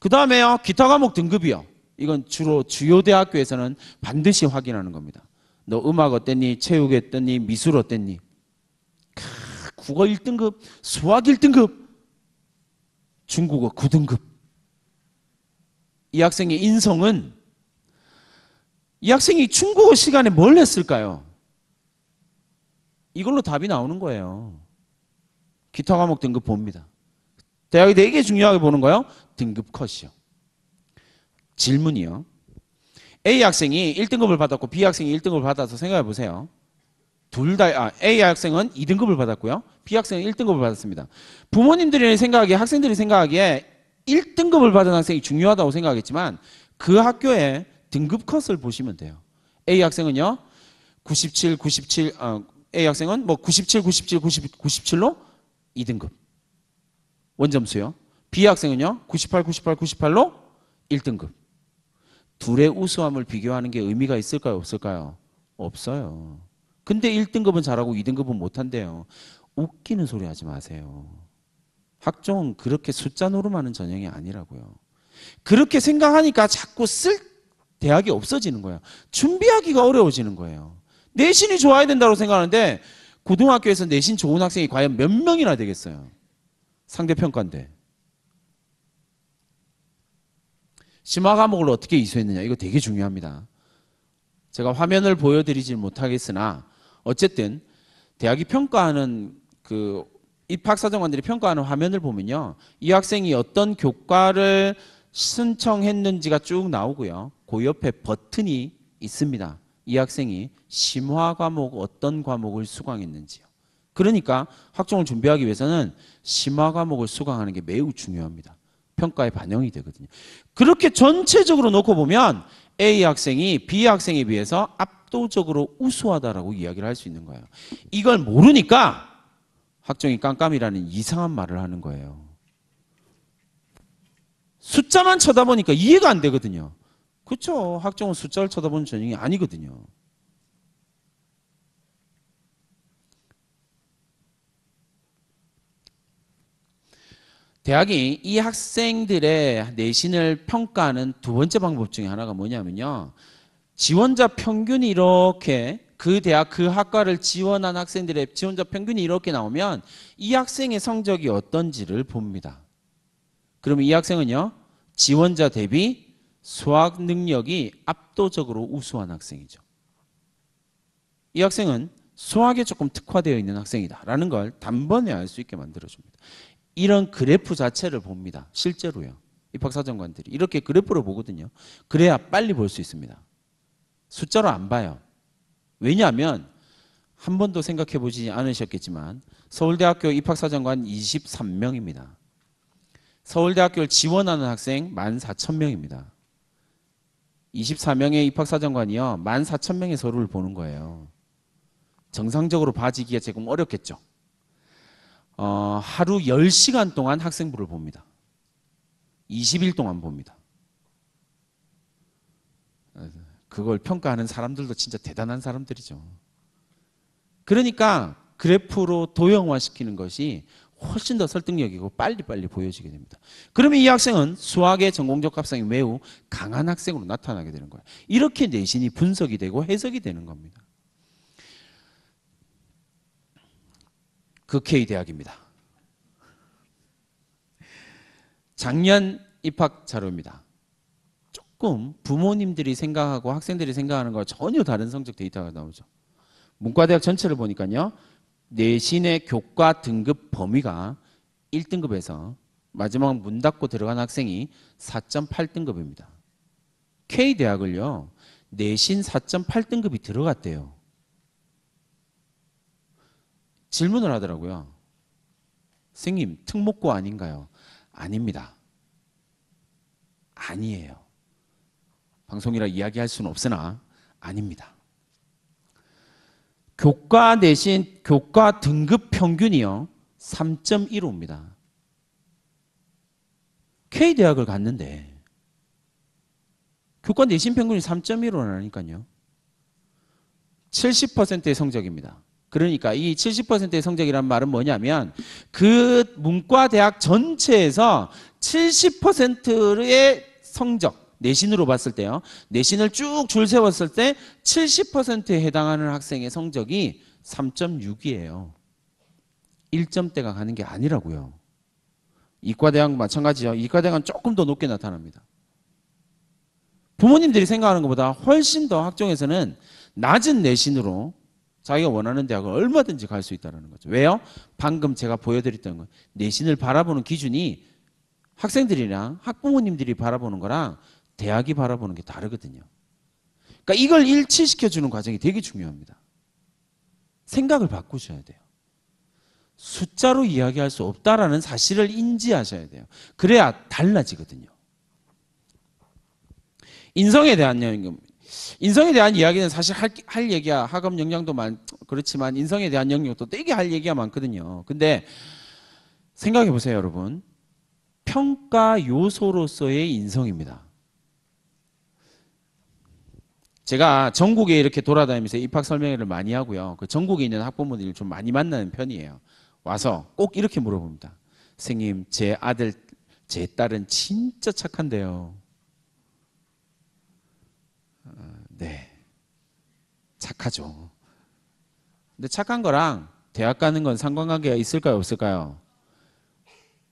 그 다음에요. 기타 과목 등급이요. 이건 주로 주요 대학교에서는 반드시 확인하는 겁니다. 너 음악 어땠니? 체육 어땠니? 미술 어땠니? 캬, 국어 1등급, 수학 1등급, 중국어 9등급. 이 학생의 인성은 이 학생이 중국어 시간에 뭘 했을까요? 이걸로 답이 나오는 거예요. 기타 과목 등급 봅니다. 대학이 되게 중요하게 보는 거요 등급 컷이요. 질문이요. A 학생이 1등급을 받았고 B 학생이 1등급을 받아서 생각해 보세요. 둘 다, 아, A 학생은 2등급을 받았고요. B 학생은 1등급을 받았습니다. 부모님들이 생각하기에, 학생들이 생각하기에 1등급을 받은 학생이 중요하다고 생각하겠지만 그 학교의 등급 컷을 보시면 돼요. A 학생은요. 97, 97, 어, A 학생은 뭐 97, 97, 90, 97로 2등급. 원점수요. B 학생은요. 98, 98, 98로 1등급. 둘의 우수함을 비교하는 게 의미가 있을까요? 없을까요? 없어요. 근데 1등급은 잘하고 2등급은 못한대요. 웃기는 소리 하지 마세요. 학종은 그렇게 숫자 노름하는 전형이 아니라고요. 그렇게 생각하니까 자꾸 쓸 대학이 없어지는 거예요. 준비하기가 어려워지는 거예요. 내신이 좋아야 된다고 생각하는데 고등학교에서 내신 좋은 학생이 과연 몇 명이나 되겠어요? 상대평가인데. 심화 과목을 어떻게 이수했느냐 이거 되게 중요합니다. 제가 화면을 보여드리지 못하겠으나 어쨌든 대학이 평가하는 그 입학사정관들이 평가하는 화면을 보면요. 이 학생이 어떤 교과를 신청했는지가 쭉 나오고요. 그 옆에 버튼이 있습니다. 이 학생이 심화 과목 어떤 과목을 수강했는지요. 그러니까 학종을 준비하기 위해서는 심화 과목을 수강하는 게 매우 중요합니다. 평가에 반영이 되거든요. 그렇게 전체적으로 놓고 보면 A 학생이 B 학생에 비해서 압도적으로 우수하다라고 이야기를 할 수 있는 거예요. 이걸 모르니까 학종이 깜깜이라는 이상한 말을 하는 거예요. 숫자만 쳐다보니까 이해가 안 되거든요. 그렇죠. 학종은 숫자를 쳐다보는 전형이 아니거든요. 대학이 이 학생들의 내신을 평가하는 두 번째 방법 중에 하나가 뭐냐면요. 지원자 평균이 이렇게 그 대학 그 학과를 지원한 학생들의 지원자 평균이 이렇게 나오면 이 학생의 성적이 어떤지를 봅니다. 그러이 학생은요. 지원자 대비 수학 능력이 압도적으로 우수한 학생이죠. 이 학생은 수학에 조금 특화되어 있는 학생이다라는 걸 단번에 알 수 있게 만들어줍니다. 이런 그래프 자체를 봅니다. 실제로요. 입학사정관들이 이렇게 그래프를 보거든요. 그래야 빨리 볼 수 있습니다. 숫자로 안 봐요. 왜냐하면 한 번도 생각해 보지 않으셨겠지만 서울대학교 입학사정관 23명입니다. 서울대학교를 지원하는 학생 14,000명입니다. 24명의 입학사정관이요. 14,000명의 서류를 보는 거예요. 정상적으로 봐지기가 조금 어렵겠죠. 어, 하루 10시간 동안 학생부를 봅니다. 20일 동안 봅니다. 그걸 평가하는 사람들도 진짜 대단한 사람들이죠. 그러니까 그래프로 도형화시키는 것이 훨씬 더 설득력이고 빨리빨리 보여지게 됩니다. 그러면 이 학생은 수학의 전공적 합성이 매우 강한 학생으로 나타나게 되는 거예요. 이렇게 내신이 분석이 되고 해석이 되는 겁니다. 극해의 그 대학입니다. 작년 입학 자료입니다. 조금 부모님들이 생각하고 학생들이 생각하는 거 전혀 다른 성적 데이터가 나오죠. 문과대학 전체를 보니까요. 내신의 교과 등급 범위가 1등급에서 마지막 문 닫고 들어간 학생이 4.8등급입니다. K대학을요. 내신 4.8등급이 들어갔대요. 질문을 하더라고요. 선생님, 특목고 아닌가요? 아닙니다. 아니에요. 방송이라 이야기할 수는 없으나 아닙니다. 교과 내신 교과 등급 평균이요. 3.15입니다. K대학을 갔는데 교과 내신 평균이 3.15라니까요. 70%의 성적입니다. 그러니까 이 70%의 성적이란 말은 뭐냐면 그 문과 대학 전체에서 70%의 성적 내신으로 봤을 때요. 내신을 쭉 줄 세웠을 때 70%에 해당하는 학생의 성적이 3.6이에요. 1점대가 가는 게 아니라고요. 이과대학 마찬가지요. 이과대학은 조금 더 높게 나타납니다. 부모님들이 생각하는 것보다 훨씬 더 학종에서는 낮은 내신으로 자기가 원하는 대학을 얼마든지 갈 수 있다는 거죠. 왜요? 방금 제가 보여드렸던 거. 내신을 바라보는 기준이 학생들이랑 학부모님들이 바라보는 거랑 대학이 바라보는 게 다르거든요. 그러니까 이걸 일치시켜 주는 과정이 되게 중요합니다. 생각을 바꾸셔야 돼요. 숫자로 이야기할 수 없다라는 사실을 인지하셔야 돼요. 그래야 달라지거든요. 인성에 대한 연금. 인성에 대한 이야기는 사실 할, 할 얘기야. 학업 영향도 많, 그렇지만 인성에 대한 영역도 되게 할 얘기가 많거든요. 근데 생각해 보세요, 여러분. 평가 요소로서의 인성입니다. 제가 전국에 이렇게 돌아다니면서 입학 설명회를 많이 하고요. 그 전국에 있는 학부모들을 좀 많이 만나는 편이에요. 와서 꼭 이렇게 물어봅니다. 선생님, 제 아들, 제 딸은 진짜 착한데요. 어, 네. 착하죠. 근데 착한 거랑 대학 가는 건 상관관계가 있을까요, 없을까요?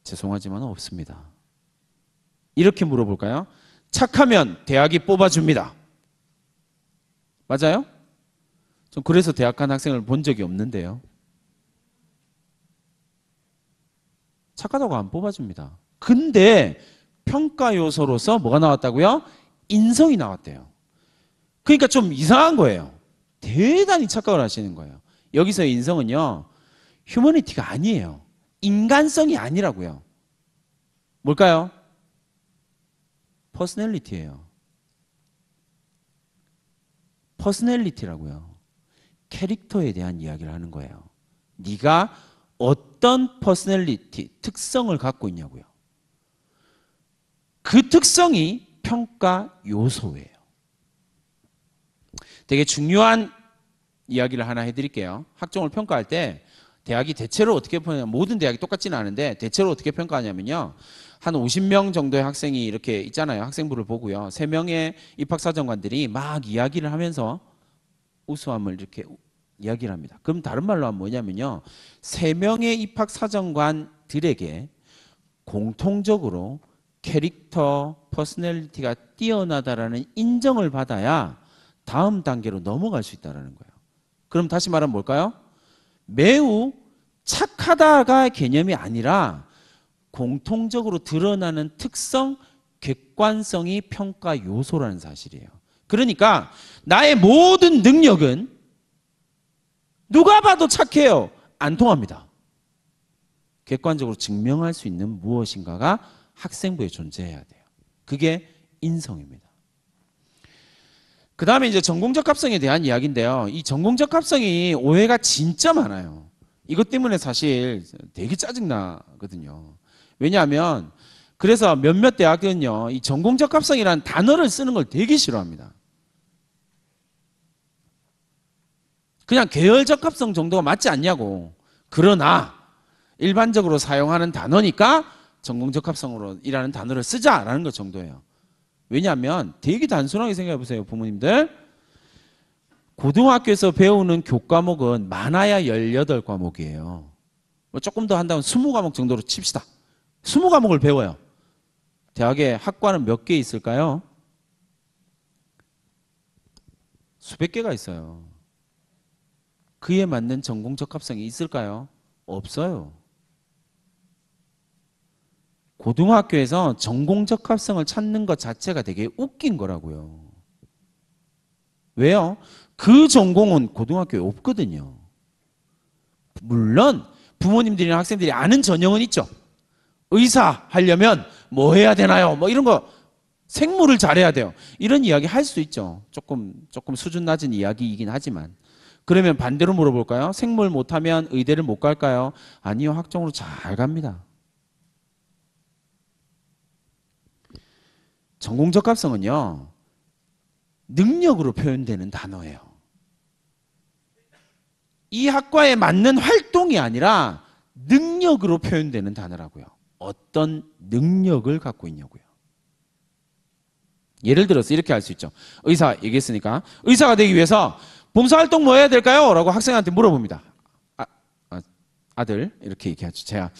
죄송하지만 없습니다. 이렇게 물어볼까요? 착하면 대학이 뽑아줍니다. 맞아요? 전 그래서 대학 간 학생을 본 적이 없는데요. 착하다고 안 뽑아줍니다. 근데 평가 요소로서 뭐가 나왔다고요? 인성이 나왔대요. 그러니까 좀 이상한 거예요. 대단히 착각을 하시는 거예요. 여기서 인성은요, 휴머니티가 아니에요. 인간성이 아니라고요. 뭘까요? 퍼스널리티예요. 퍼스널리티라고요. 캐릭터에 대한 이야기를 하는 거예요. 네가 어떤 퍼스널리티, 특성을 갖고 있냐고요. 그 특성이 평가 요소예요. 되게 중요한 이야기를 하나 해드릴게요. 학종을 평가할 때 대학이 대체로 어떻게 평가하냐 모든 대학이 똑같지는 않은데 대체로 어떻게 평가하냐면요. 한 50명 정도의 학생이 이렇게 있잖아요. 학생부를 보고요. 3명의 입학사정관들이 막 이야기를 하면서 우수함을 이렇게 이야기를 합니다. 그럼 다른 말로 하면 뭐냐면요. 3명의 입학사정관들에게 공통적으로 캐릭터, 퍼스널리티가 뛰어나다라는 인정을 받아야 다음 단계로 넘어갈 수 있다는 거예요. 그럼 다시 말하면 뭘까요? 매우 착하다가 개념이 아니라 공통적으로 드러나는 특성, 객관성이 평가 요소라는 사실이에요. 그러니까 나의 모든 능력은 누가 봐도 착해요. 안 통합니다. 객관적으로 증명할 수 있는 무엇인가가 학생부에 존재해야 돼요. 그게 인성입니다. 그 다음에 이제 전공적합성에 대한 이야기인데요. 이 전공적합성이 오해가 진짜 많아요. 이것 때문에 사실 되게 짜증나거든요. 왜냐하면 그래서 몇몇 대학교는요이 전공 적합성이라는 단어를 쓰는 걸 되게 싫어합니다. 그냥 계열 적합성 정도가 맞지 않냐고. 그러나 일반적으로 사용하는 단어니까 전공 적합성으로 이라는 단어를 쓰자라는 것 정도예요. 왜냐하면 되게 단순하게 생각해 보세요, 부모님들. 고등학교에서 배우는 교과목은 많아야 18과목이에요. 뭐 조금 더 한다면 20과목 정도로 칩시다. 스무 과목을 배워요. 대학에 학과는 몇 개 있을까요? 수백 개가 있어요. 그에 맞는 전공 적합성이 있을까요? 없어요. 고등학교에서 전공 적합성을 찾는 것 자체가 되게 웃긴 거라고요. 왜요? 그 전공은 고등학교에 없거든요. 물론 부모님들이나 학생들이 아는 전형은 있죠. 의사 하려면 뭐 해야 되나요? 뭐 이런 거 생물을 잘해야 돼요. 이런 이야기 할 수 있죠. 조금 조금 수준 낮은 이야기이긴 하지만 그러면 반대로 물어볼까요? 생물 못하면 의대를 못 갈까요? 아니요, 학종으로 잘 갑니다. 전공 적합성은요, 능력으로 표현되는 단어예요. 이 학과에 맞는 활동이 아니라 능력으로 표현되는 단어라고요. 어떤 능력을 갖고 있냐고요. 예를 들어서 이렇게 할 수 있죠. 의사 얘기했으니까 의사가 되기 위해서 봉사활동 뭐 해야 될까요? 라고 학생한테 물어봅니다. 아, 아 아들 이렇게 얘기하죠. 제가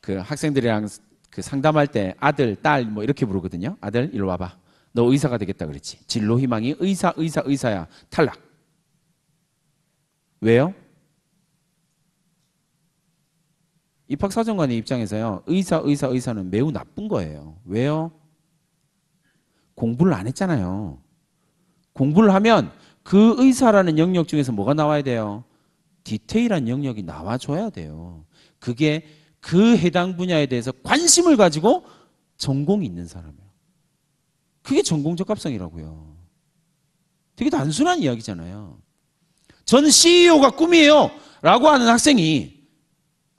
그 학생들이랑 그 상담할 때 아들, 딸 뭐 이렇게 부르거든요. 아들 일로 와봐. 너 의사가 되겠다 그랬지. 진로 희망이 의사, 의사, 의사야. 탈락. 왜요? 입학사정관의 입장에서요. 의사, 의사, 의사는 매우 나쁜 거예요. 왜요? 공부를 안 했잖아요. 공부를 하면 그 의사라는 영역 중에서 뭐가 나와야 돼요? 디테일한 영역이 나와줘야 돼요. 그게 그 해당 분야에 대해서 관심을 가지고 전공이 있는 사람이에요. 그게 전공 적합성이라고요. 되게 단순한 이야기잖아요. 전 CEO가 꿈이에요. 라고 하는 학생이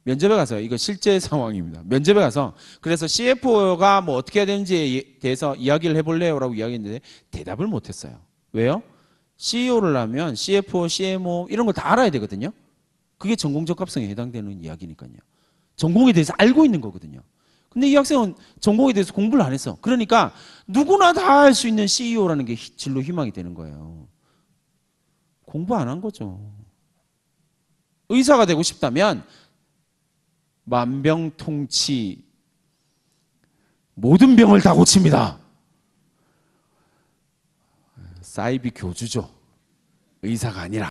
면접에 가서 이거 실제 상황입니다. 면접에 가서 그래서 CFO가 뭐 어떻게 해야 되는지에 대해서 이야기를 해볼래요라고 이야기했는데 대답을 못했어요. 왜요? CEO를 하면 CFO, CMO 이런 걸 다 알아야 되거든요. 그게 전공 적합성에 해당되는 이야기니까요. 전공에 대해서 알고 있는 거거든요. 근데 이 학생은 전공에 대해서 공부를 안 했어. 그러니까 누구나 다 할 수 있는 CEO라는 게 진로 희망이 되는 거예요. 공부 안 한 거죠. 의사가 되고 싶다면 만병통치 모든 병을 다 고칩니다. 사이비 교주죠. 의사가 아니라.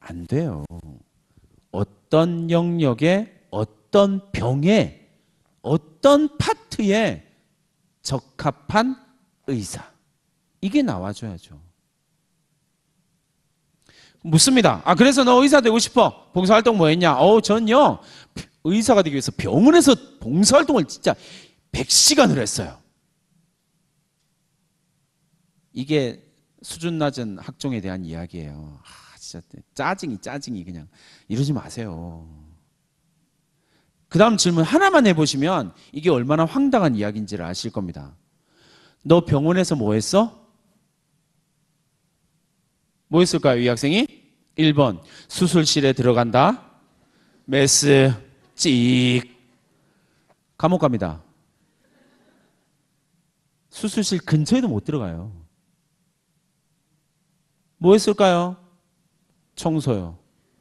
안 돼요. 어떤 영역에 어떤 병에 어떤 파트에 적합한 의사. 이게 나와줘야죠. 묻습니다. 아, 그래서 너 의사 되고 싶어? 봉사활동 뭐 했냐? 어, 전요. 의사가 되기 위해서 병원에서 봉사활동을 진짜 100시간을 했어요. 이게 수준 낮은 학종에 대한 이야기예요. 아, 진짜 짜증이 짜증이 그냥 이러지 마세요. 그 다음 질문 하나만 해보시면 이게 얼마나 황당한 이야기인지를 아실 겁니다. 너 병원에서 뭐 했어? 뭐 했을까요? 이 학생이? 1번 수술실에 들어간다. 메스 찍 감옥 갑니다. 수술실 근처에도 못 들어가요. 뭐 했을까요? 청소요.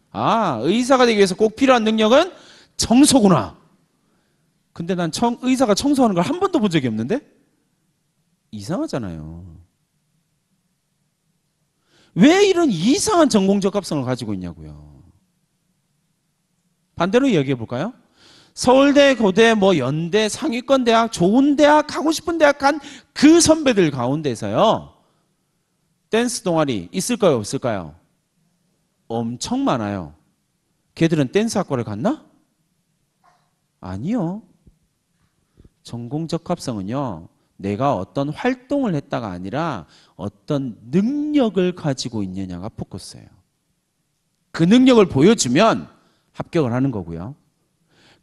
아, 의사가 되기 위해서 꼭 필요한 능력은 청소구나. 근데 난 청, 의사가 청소하는 걸 한 번도 본 적이 없는데? 이상하잖아요. 왜 이런 이상한 전공 적합성을 가지고 있냐고요. 반대로 이기해 볼까요? 서울대, 고대, 뭐 연대, 상위권 대학, 좋은 대학, 가고 싶은 대학 간 그 선배들 가운데서요. 댄스 동아리 있을까요, 없을까요? 엄청 많아요. 걔들은 댄스 학과를 갔나? 아니요. 전공 적합성은요. 내가 어떤 활동을 했다가 아니라 어떤 능력을 가지고 있느냐가 포커스예요. 그 능력을 보여주면 합격을 하는 거고요.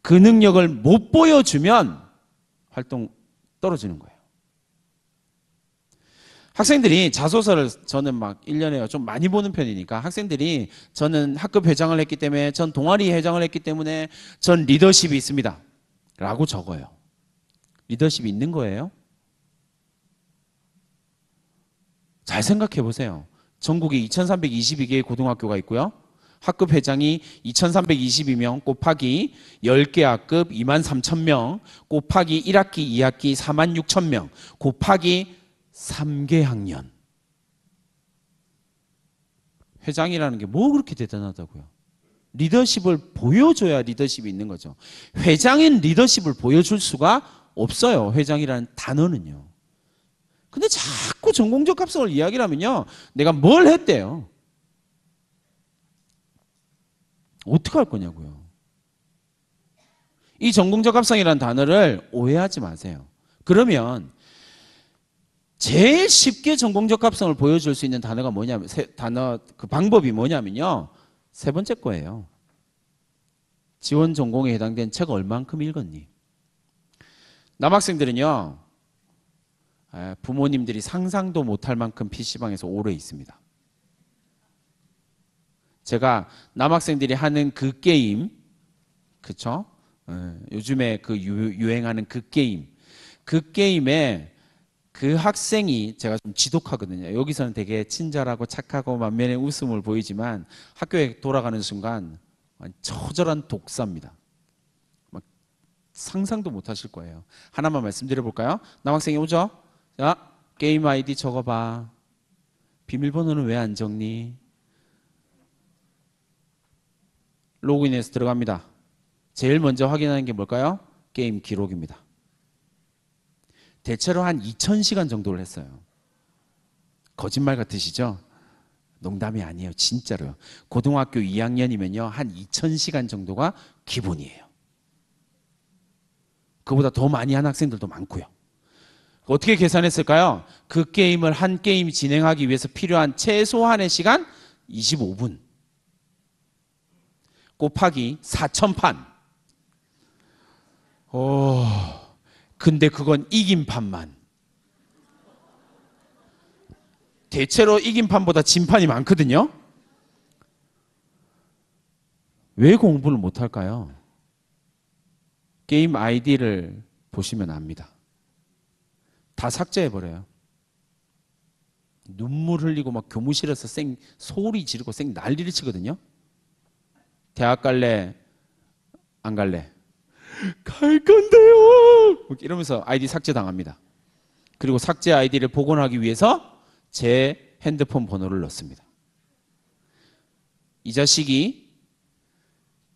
그 능력을 못 보여주면 활동 떨어지는 거예요. 학생들이 자소서를 저는 막 1년에 좀 많이 보는 편이니까 학생들이 저는 학급 회장을 했기 때문에 전 동아리 회장을 했기 때문에 전 리더십이 있습니다. 라고 적어요. 리더십이 있는 거예요? 잘 생각해 보세요. 전국에 2,322개의 고등학교가 있고요. 학급 회장이 2,322명 곱하기 10개 학급 2 3 0 0 0명 곱하기 1학기 2학기 4 6 0 0 0명 곱하기 3개 학년 회장이라는 게 뭐 그렇게 대단하다고요? 리더십을 보여줘야 리더십이 있는 거죠. 회장인 리더십을 보여줄 수가 없어요. 회장이라는 단어는요. 근데 자꾸 전공적 합성을 이야기를 하면요. 내가 뭘 했대요. 어떻게 할 거냐고요. 이 전공적 합성이라는 단어를 오해하지 마세요. 그러면 제일 쉽게 전공적 합성을 보여줄 수 있는 단어가 뭐냐면 세, 단어 그 방법이 뭐냐면요. 세 번째 거예요. 지원 전공에 해당된 책 얼만큼 읽었니? 남학생들은요. 예, 부모님들이 상상도 못할 만큼 PC방에서 오래 있습니다. 제가 남학생들이 하는 그 게임, 그쵸? 예, 요즘에 그 유행하는 그 게임. 그 게임에 그 학생이 제가 좀 지독하거든요. 여기서는 되게 친절하고 착하고 만면의 웃음을 보이지만 학교에 돌아가는 순간 처절한 독사입니다. 상상도 못 하실 거예요. 하나만 말씀드려 볼까요? 남학생이 오죠? 야, 게임 아이디 적어봐. 비밀번호는 왜 안 적니? 로그인해서 들어갑니다. 제일 먼저 확인하는 게 뭘까요? 게임 기록입니다. 대체로 한 2,000시간 정도를 했어요. 거짓말 같으시죠? 농담이 아니에요. 진짜로요. 고등학교 2학년이면요. 한 2,000시간 정도가 기본이에요. 그보다 더 많이 한 학생들도 많고요. 어떻게 계산했을까요? 그 게임을 한 게임 진행하기 위해서 필요한 최소한의 시간 25분 곱하기 4천판 오, 근데 그건 이긴 판만 대체로 이긴 판보다 진 판이 많거든요 왜 공부를 못할까요? 게임 아이디를 보시면 압니다 다 삭제해버려요. 눈물 흘리고 막 교무실에서 쌩 소리 지르고 쌩 난리를 치거든요. 대학 갈래? 안 갈래? 갈 건데요! 이러면서 아이디 삭제당합니다. 그리고 삭제 아이디를 복원하기 위해서 제 핸드폰 번호를 넣습니다. 이 자식이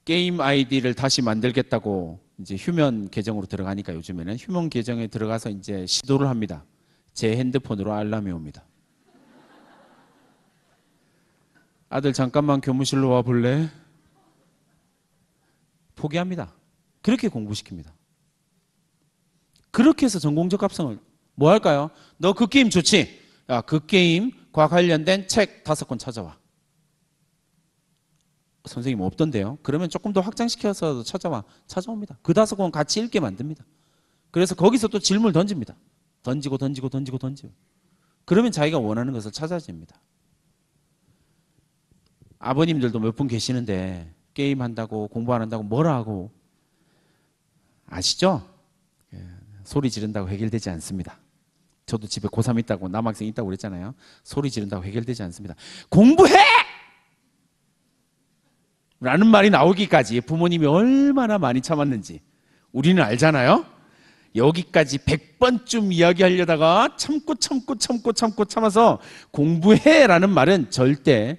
게임 아이디를 다시 만들겠다고 이제 휴면 계정으로 들어가니까 요즘에는 휴면 계정에 들어가서 이제 시도를 합니다. 제 핸드폰으로 알람이 옵니다. 아들 잠깐만 교무실로 와 볼래? 포기합니다. 그렇게 공부시킵니다. 그렇게 해서 전공적 합성을 뭐 할까요? 너 그 게임 좋지? 야, 그 게임과 관련된 책 다섯 권 찾아와. 선생님 없던데요. 그러면 조금 더 확장시켜서 찾아와 찾아옵니다. 그 다섯 권 같이 읽게 만듭니다. 그래서 거기서 또 질문을 던집니다. 던지고 던지고 던지고 던지고. 그러면 자기가 원하는 것을 찾아집니다. 아버님들도 몇 분 계시는데 게임 한다고 공부 안 한다고 뭐라 하고 아시죠? 예, 소리 지른다고 해결되지 않습니다. 저도 집에 고3 있다고 남학생 있다고 그랬잖아요. 소리 지른다고 해결되지 않습니다. 공부해! 라는 말이 나오기까지 부모님이 얼마나 많이 참았는지 우리는 알잖아요? 여기까지 100번쯤 이야기하려다가 참고 참고 참고 참고 참아서 공부해 라는 말은 절대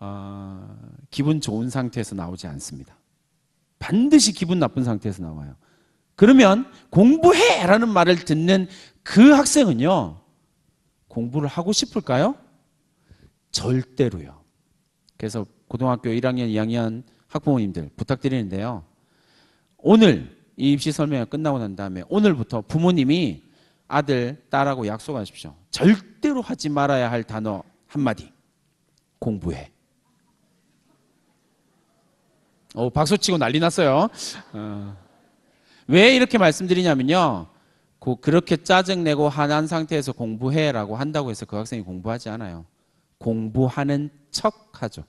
어, 기분 좋은 상태에서 나오지 않습니다. 반드시 기분 나쁜 상태에서 나와요. 그러면 공부해 라는 말을 듣는 그 학생은요, 공부를 하고 싶을까요? 절대로요. 그래서 고등학교 1학년, 2학년 학부모님들 부탁드리는데요. 오늘 이 입시 설명회 끝나고 난 다음에 오늘부터 부모님이 아들, 딸하고 약속하십시오. 절대로 하지 말아야 할 단어 한마디. 공부해. 어, 박수 치고 난리 났어요. 어. 왜 이렇게 말씀드리냐면요. 그렇게 짜증내고 화난 상태에서 공부해라고 한다고 해서 그 학생이 공부하지 않아요. 공부하는 척 하죠.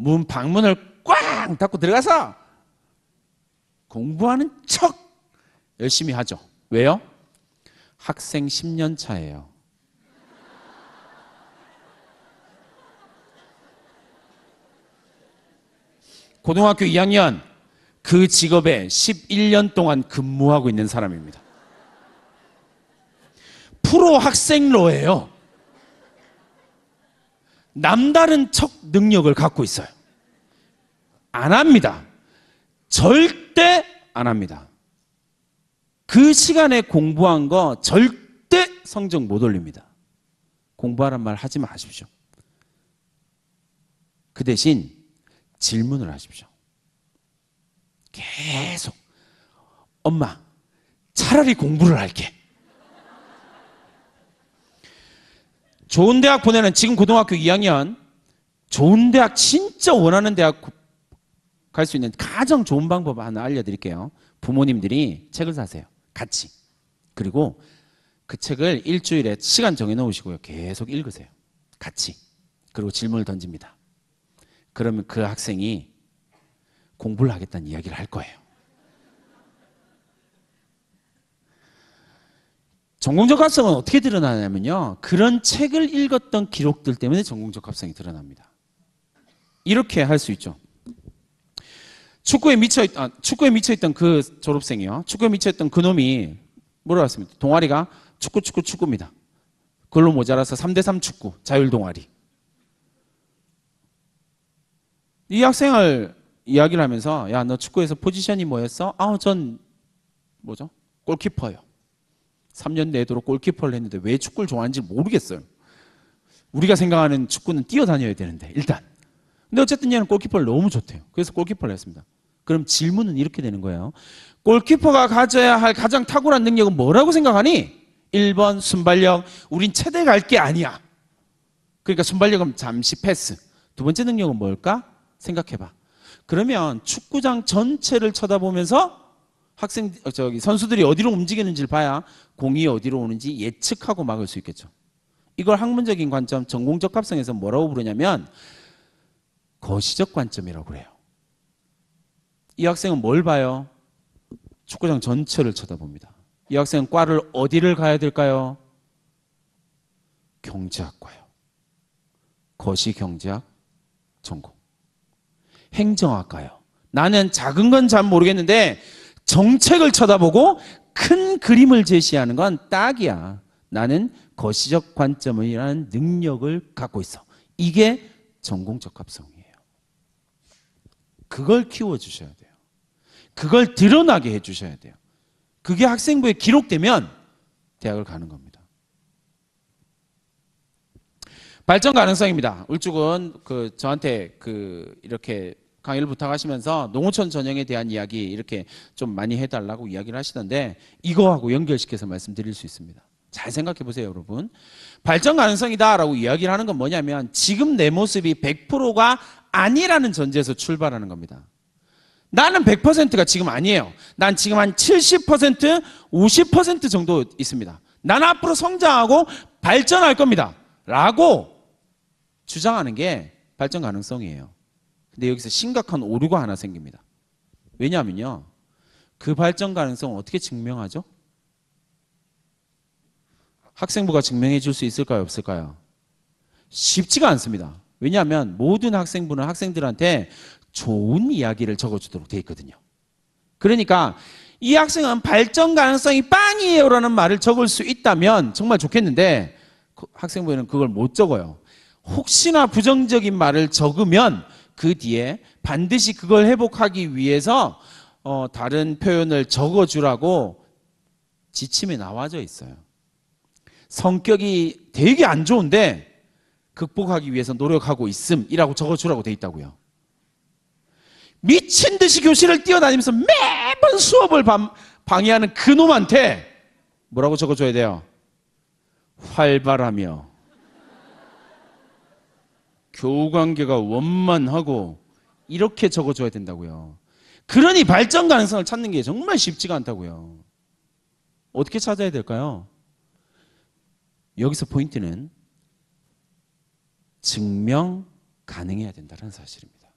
문 방문을 꽝 닫고 들어가서 공부하는 척 열심히 하죠. 왜요? 학생 10년 차예요. 고등학교 2학년 그 직업에 11년 동안 근무하고 있는 사람입니다. 프로 학생로예요. 남다른 척 능력을 갖고 있어요. 안 합니다. 절대 안 합니다. 그 시간에 공부한 거 절대 성적 못 올립니다. 공부하란 말 하지 마십시오. 그 대신 질문을 하십시오. 계속 엄마 차라리 공부를 할게. 좋은 대학 보내는 지금 고등학교 2학년 좋은 대학 진짜 원하는 대학 갈 수 있는 가장 좋은 방법 하나 알려드릴게요. 부모님들이 책을 사세요. 같이. 그리고 그 책을 일주일에 시간 정해놓으시고요. 계속 읽으세요. 같이. 그리고 질문을 던집니다. 그러면 그 학생이 공부를 하겠다는 이야기를 할 거예요. 전공적 합성은 어떻게 드러나냐면요. 그런 책을 읽었던 기록들 때문에 전공적 합성이 드러납니다. 이렇게 할 수 있죠. 축구에 미쳐 있, 아, 축구에 미쳐 있던 그 졸업생이요. 축구에 미쳐 있던 그 놈이 뭐라고 했습니까? 동아리가 축구 축구 축구입니다. 그걸로 모자라서 3대3 축구 자율 동아리. 이 학생을 이야기를 하면서 야 너 축구에서 포지션이 뭐였어? 아우 전 뭐죠? 골키퍼요. 3년 내도록 골키퍼를 했는데 왜 축구를 좋아하는지 모르겠어요. 우리가 생각하는 축구는 뛰어다녀야 되는데 일단. 근데 어쨌든 얘는 골키퍼를 너무 좋대요. 그래서 골키퍼를 했습니다. 그럼 질문은 이렇게 되는 거예요. 골키퍼가 가져야 할 가장 탁월한 능력은 뭐라고 생각하니? 1번 순발력. 우린 최대갈 게 아니야. 그러니까 순발력은 잠시 패스. 두 번째 능력은 뭘까? 생각해 봐. 그러면 축구장 전체를 쳐다보면서 학생 어, 저기 선수들이 어디로 움직이는지를 봐야 공이 어디로 오는지 예측하고 막을 수 있겠죠. 이걸 학문적인 관점, 전공 적합성에서 뭐라고 부르냐면 거시적 관점이라고 그래요. 이 학생은 뭘 봐요? 축구장 전체를 쳐다봅니다. 이 학생은 과를 어디를 가야 될까요? 경제학과요. 거시경제학 전공. 행정학과요. 나는 작은 건 잘 모르겠는데 정책을 쳐다보고 큰 그림을 제시하는 건 딱이야. 나는 거시적 관점이라는 능력을 갖고 있어. 이게 전공적 합성이에요. 그걸 키워주셔야 돼요. 그걸 드러나게 해주셔야 돼요. 그게 학생부에 기록되면 대학을 가는 겁니다. 발전 가능성입니다. 울쭉은 그 저한테 그 이렇게 강의를 부탁하시면서 농어촌 전형에 대한 이야기 이렇게 좀 많이 해달라고 이야기를 하시던데 이거하고 연결시켜서 말씀드릴 수 있습니다. 잘 생각해 보세요, 여러분. 발전 가능성이다 라고 이야기를 하는 건 뭐냐면 지금 내 모습이 100%가 아니라는 전제에서 출발하는 겁니다. 나는 100%가 지금 아니에요. 난 지금 한 70%, 50% 정도 있습니다. 난 앞으로 성장하고 발전할 겁니다. 라고 주장하는 게 발전 가능성이에요. 근데 여기서 심각한 오류가 하나 생깁니다. 왜냐하면요. 그 발전 가능성 어떻게 증명하죠? 학생부가 증명해 줄 수 있을까요? 없을까요? 쉽지가 않습니다. 왜냐하면 모든 학생부는 학생들한테 좋은 이야기를 적어주도록 되어 있거든요. 그러니까 이 학생은 발전 가능성이 빵이에요 라는 말을 적을 수 있다면 정말 좋겠는데 그 학생부에는 그걸 못 적어요. 혹시나 부정적인 말을 적으면 그 뒤에 반드시 그걸 회복하기 위해서 어, 다른 표현을 적어주라고 지침이 나와져 있어요. 성격이 되게 안 좋은데 극복하기 위해서 노력하고 있음이라고 적어주라고 돼 있다고요. 미친 듯이 교실을 뛰어다니면서 매번 수업을 방, 방해하는 그놈한테 뭐라고 적어줘야 돼요? 활발하며 교우 관계가 원만하고 이렇게 적어줘야 된다고요. 그러니 발전 가능성을 찾는 게 정말 쉽지가 않다고요. 어떻게 찾아야 될까요? 여기서 포인트는 증명 가능해야 된다는 사실입니다.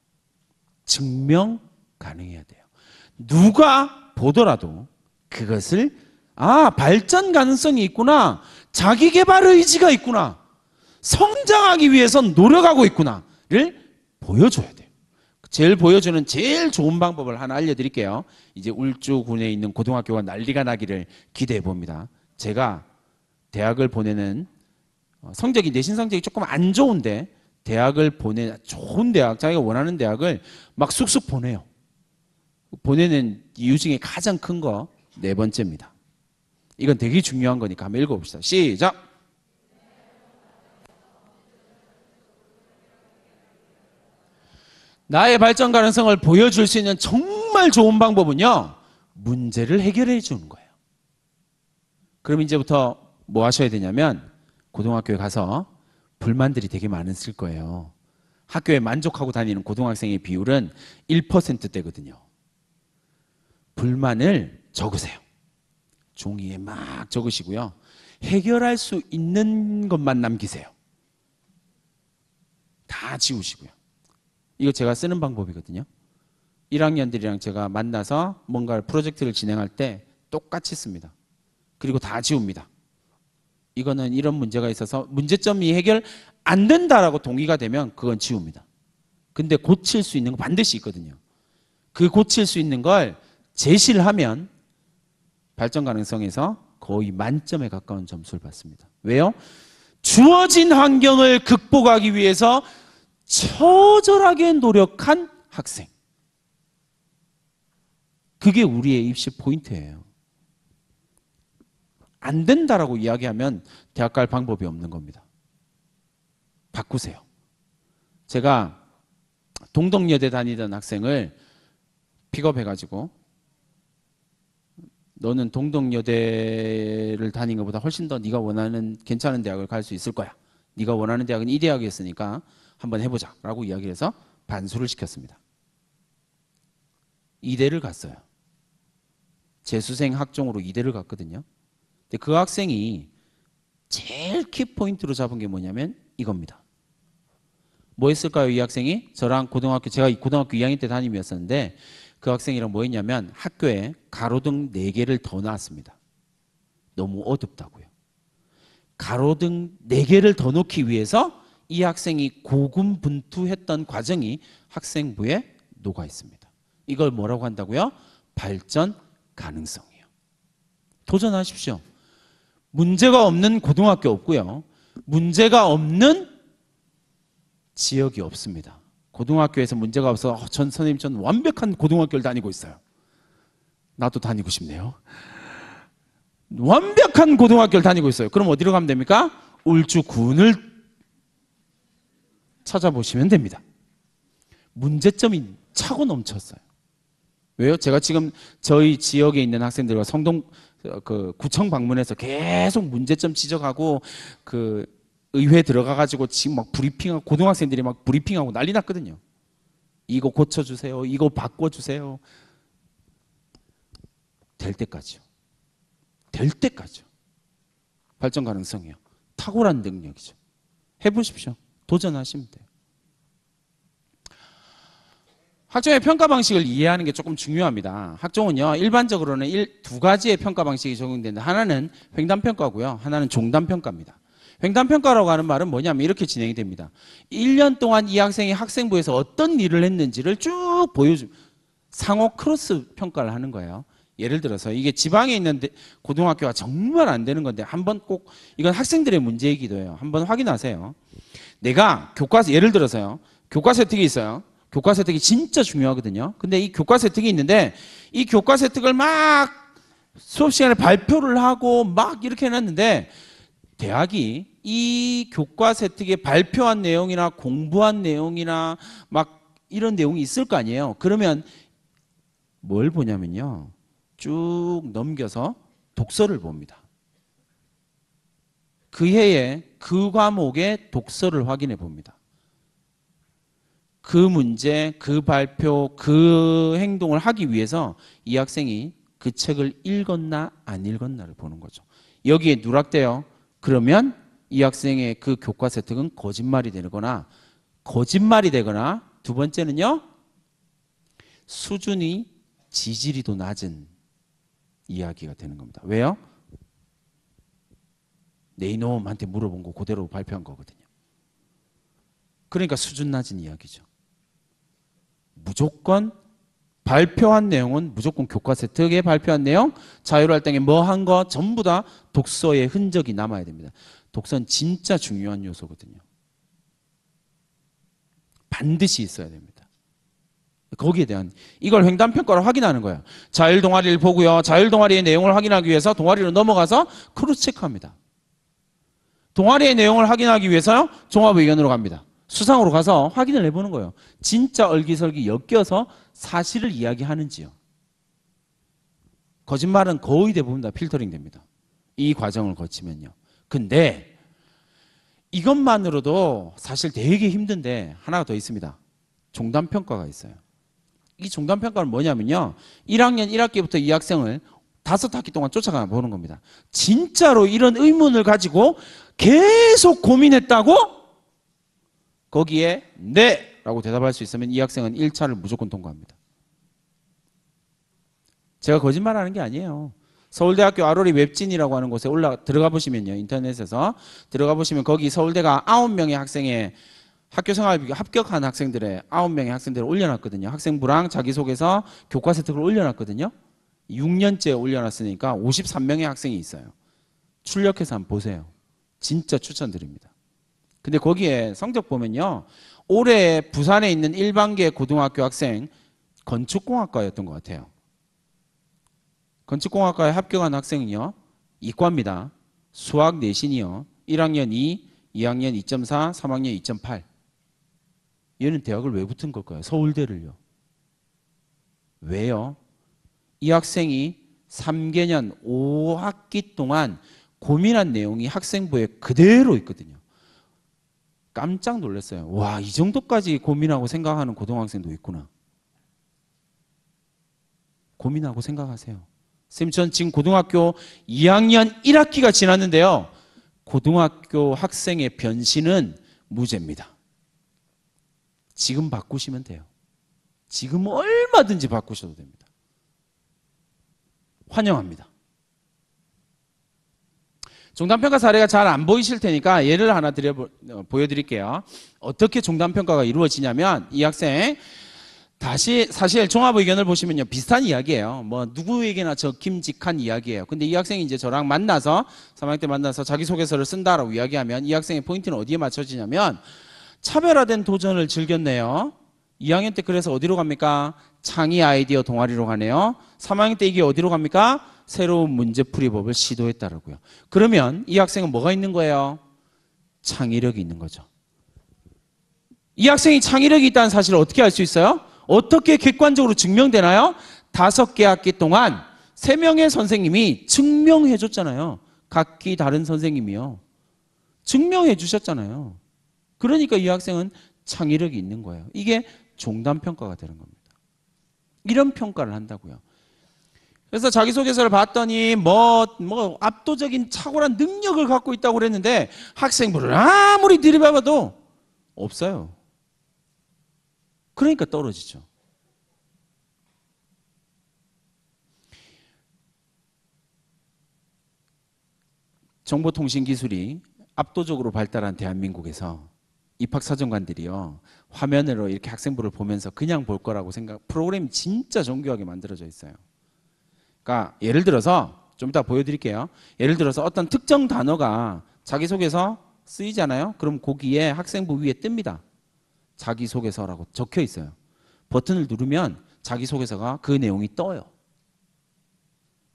증명 가능해야 돼요. 누가 보더라도 그것을 아 발전 가능성이 있구나 자기 개발 의지가 있구나 성장하기 위해서 노력하고 있구나를 보여줘야 돼요. 제일 보여주는 제일 좋은 방법을 하나 알려드릴게요. 이제 울주군에 있는 고등학교가 난리가 나기를 기대해 봅니다. 제가 대학을 보내는 어, 성적이 내신 성적이 조금 안 좋은데 대학을 보내 좋은 대학 자기가 원하는 대학을 막 쑥쑥 보내요. 보내는 이유 중에 가장 큰 거 네 번째입니다. 이건 되게 중요한 거니까 한번 읽어봅시다. 시작. 나의 발전 가능성을 보여줄 수 있는 정말 좋은 방법은요. 문제를 해결해 주는 거예요. 그럼 이제부터 뭐 하셔야 되냐면 고등학교에 가서 불만들이 되게 많았을 거예요. 학교에 만족하고 다니는 고등학생의 비율은 1%대거든요. 불만을 적으세요. 종이에 막 적으시고요. 해결할 수 있는 것만 남기세요. 다 지우시고요. 이거 제가 쓰는 방법이거든요. 1학년들이랑 제가 만나서 뭔가를 프로젝트를 진행할 때 똑같이 씁니다. 그리고 다 지웁니다. 이거는 이런 문제가 있어서 문제점이 해결 안 된다라고 동의가 되면 그건 지웁니다. 근데 고칠 수 있는 거 반드시 있거든요. 그 고칠 수 있는 걸 제시를 하면 발전 가능성에서 거의 만점에 가까운 점수를 받습니다. 왜요? 주어진 환경을 극복하기 위해서 처절하게 노력한 학생. 그게 우리의 입시 포인트예요. 안 된다라고 이야기하면 대학 갈 방법이 없는 겁니다. 바꾸세요. 제가 동덕여대 다니던 학생을 픽업해가지고 너는 동덕여대를 다닌 것보다 훨씬 더 네가 원하는 괜찮은 대학을 갈 수 있을 거야. 네가 원하는 대학은 이 대학이었으니까 한번 해보자 라고 이야기를 해서 반수를 시켰습니다. 이대를 갔어요. 재수생 학종으로 이대를 갔거든요. 근데 그 학생이 제일 키포인트로 잡은 게 뭐냐면 이겁니다. 뭐 했을까요? 이 학생이 저랑 고등학교 제가 고등학교 2학년 때 담임이었었는데 그 학생이랑 뭐 했냐면 학교에 가로등 4개를 더 놨습니다. 너무 어둡다고요. 가로등 4개를 더 놓기 위해서 이 학생이 고군분투했던 과정이 학생부에 녹아 있습니다. 이걸 뭐라고 한다고요? 발전 가능성이요. 도전하십시오. 문제가 없는 고등학교 없고요. 문제가 없는 지역이 없습니다. 고등학교에서 문제가 없어 어, 전 선생님 전 완벽한 고등학교를 다니고 있어요. 나도 다니고 싶네요. 완벽한 고등학교를 다니고 있어요. 그럼 어디로 가면 됩니까? 울주군을 찾아보시면 됩니다. 문제점이 차고 넘쳤어요. 왜요? 제가 지금 저희 지역에 있는 학생들과 성동 그 구청 방문해서 계속 문제점 지적하고 그 의회 들어가 가지고 지금 막 브리핑하고 고등학생들이 막 브리핑하고 난리 났거든요. 이거 고쳐 주세요. 이거 바꿔 주세요. 될 때까지요. 될 때까지요. 발전 가능성이요. 탁월한 능력이죠. 해 보십시오. 도전하시면 돼요. 학종의 평가 방식을 이해하는 게 조금 중요합니다. 학종은요, 일반적으로는 일, 두 가지의 평가 방식이 적용되는데, 하나는 횡단평가고요, 하나는 종단평가입니다. 횡단평가라고 하는 말은 뭐냐면 이렇게 진행이 됩니다. 1년 동안 이 학생이 학생부에서 어떤 일을 했는지를 쭉보여줍 상호 크로스 평가를 하는 거예요. 예를 들어서 이게 지방에 있는 고등학교가 정말 안 되는 건데, 한번 꼭, 이건 학생들의 문제이기도 해요. 한번 확인하세요. 내가 교과서 예를 들어서요. 교과서 혜이 있어요. 교과서 혜이 진짜 중요하거든요. 근데 이 교과서 혜이 있는데 이 교과서 혜을막 수업 시간에 발표를 하고 막 이렇게 해놨는데 대학이 이 교과서 혜에 발표한 내용이나 공부한 내용이나 막 이런 내용이 있을 거 아니에요. 그러면 뭘 보냐면요. 쭉 넘겨서 독서를 봅니다. 그 해에 그 과목의 독서를 확인해 봅니다. 그 문제, 그 발표, 그 행동을 하기 위해서 이 학생이 그 책을 읽었나 안 읽었나를 보는 거죠. 여기에 누락돼요. 그러면 이 학생의 그 교과 세택은 거짓말이 되거나 거짓말이 되거나 두 번째는요. 수준이 지질이도 낮은 이야기가 되는 겁니다. 왜요? 네이놈한테 물어본 거 그대로 발표한 거거든요. 그러니까 수준 낮은 이야기죠. 무조건 발표한 내용은 무조건 교과서 에 특에 발표한 내용, 자율활동에 뭐 한 거 전부 다 독서의 흔적이 남아야 됩니다. 독서는 진짜 중요한 요소거든요. 반드시 있어야 됩니다. 거기에 대한 이걸 횡단평가를 확인하는 거예요. 자율 동아리를 보고요. 자율 동아리의 내용을 확인하기 위해서 동아리로 넘어가서 크로스 체크합니다. 동아리의 내용을 확인하기 위해서 종합의견으로 갑니다. 수상으로 가서 확인을 해보는 거예요. 진짜 얼기설기 엮여서 사실을 이야기하는지요. 거짓말은 거의 대부분 다 필터링 됩니다. 이 과정을 거치면요. 근데 이것만으로도 사실 되게 힘든데 하나가 더 있습니다. 종단평가가 있어요. 이 종단평가는 뭐냐면요. 1학년 1학기부터 이 학생을 다섯 학기 동안 쫓아가 보는 겁니다. 진짜로 이런 의문을 가지고 계속 고민했다고? 거기에 네! 라고 대답할 수 있으면 이 학생은 1차를 무조건 통과합니다. 제가 거짓말하는 게 아니에요. 서울대학교 아로리 웹진이라고 하는 곳에 올라 들어가 보시면요. 인터넷에서 들어가 보시면 거기 서울대가 9명의 학생의 학교 생활 합격한 학생들의 9명의 학생들을 올려놨거든요. 학생부랑 자기소개서 교과세 등을 올려놨거든요. 6년째 올려놨으니까 53명의 학생이 있어요. 출력해서 한번 보세요. 진짜 추천드립니다. 근데 거기에 성적 보면요. 올해 부산에 있는 1반계 고등학교 학생 건축공학과였던 것 같아요. 건축공학과에 합격한 학생은요. 이과입니다. 수학 내신이요. 1학년 2, 2학년 2.4, 3학년 2.8. 얘는 대학을 왜 붙은 걸까요? 서울대를요. 왜요? 이 학생이 3개년 5학기 동안 고민한 내용이 학생부에 그대로 있거든요. 깜짝 놀랐어요. 와, 이 정도까지 고민하고 생각하는 고등학생도 있구나. 고민하고 생각하세요. 선생님, 전 지금 고등학교 2학년 1학기가 지났는데요. 고등학교 학생의 변신은 무죄입니다. 지금 바꾸시면 돼요. 지금 얼마든지 바꾸셔도 됩니다. 환영합니다. 종단평가 사례가 잘 안 보이실 테니까 예를 하나 드려 어, 보여드릴게요. 어떻게 종단평가가 이루어지냐면 이 학생 다시 사실 종합 의견을 보시면요 비슷한 이야기예요. 뭐 누구에게나 적김직한 이야기예요. 근데 이 학생이 이제 저랑 만나서 3학년 때 만나서 자기 소개서를 쓴다라고 이야기하면 이 학생의 포인트는 어디에 맞춰지냐면 차별화된 도전을 즐겼네요. 2학년 때 그래서 어디로 갑니까? 창의 아이디어 동아리로 가네요. 3학년 때 이게 어디로 갑니까? 새로운 문제풀이법을 시도했다라고요. 그러면 이 학생은 뭐가 있는 거예요? 창의력이 있는 거죠. 이 학생이 창의력이 있다는 사실을 어떻게 알 수 있어요? 어떻게 객관적으로 증명되나요? 다섯 개 학기 동안 세 명의 선생님이 증명해 줬잖아요. 각기 다른 선생님이요. 증명해 주셨잖아요. 그러니까 이 학생은 창의력이 있는 거예요. 이게 종단 평가가 되는 겁니다. 이런 평가를 한다고요. 그래서 자기소개서를 봤더니 뭐, 뭐 압도적인 착월한 능력을 갖고 있다고 그랬는데 학생부를 아무리 들이봐봐도 없어요. 그러니까 떨어지죠. 정보통신 기술이 압도적으로 발달한 대한민국에서 입학사정관들이요 화면으로 이렇게 학생부를 보면서 그냥 볼 거라고 생각 프로그램이 진짜 정교하게 만들어져 있어요. 그러니까 예를 들어서 좀 이따 보여드릴게요. 예를 들어서 어떤 특정 단어가 자기소개서 쓰이잖아요. 그럼 거기에 학생부 위에 뜹니다. 자기소개서라고 적혀 있어요. 버튼을 누르면 자기소개서가 그 내용이 떠요.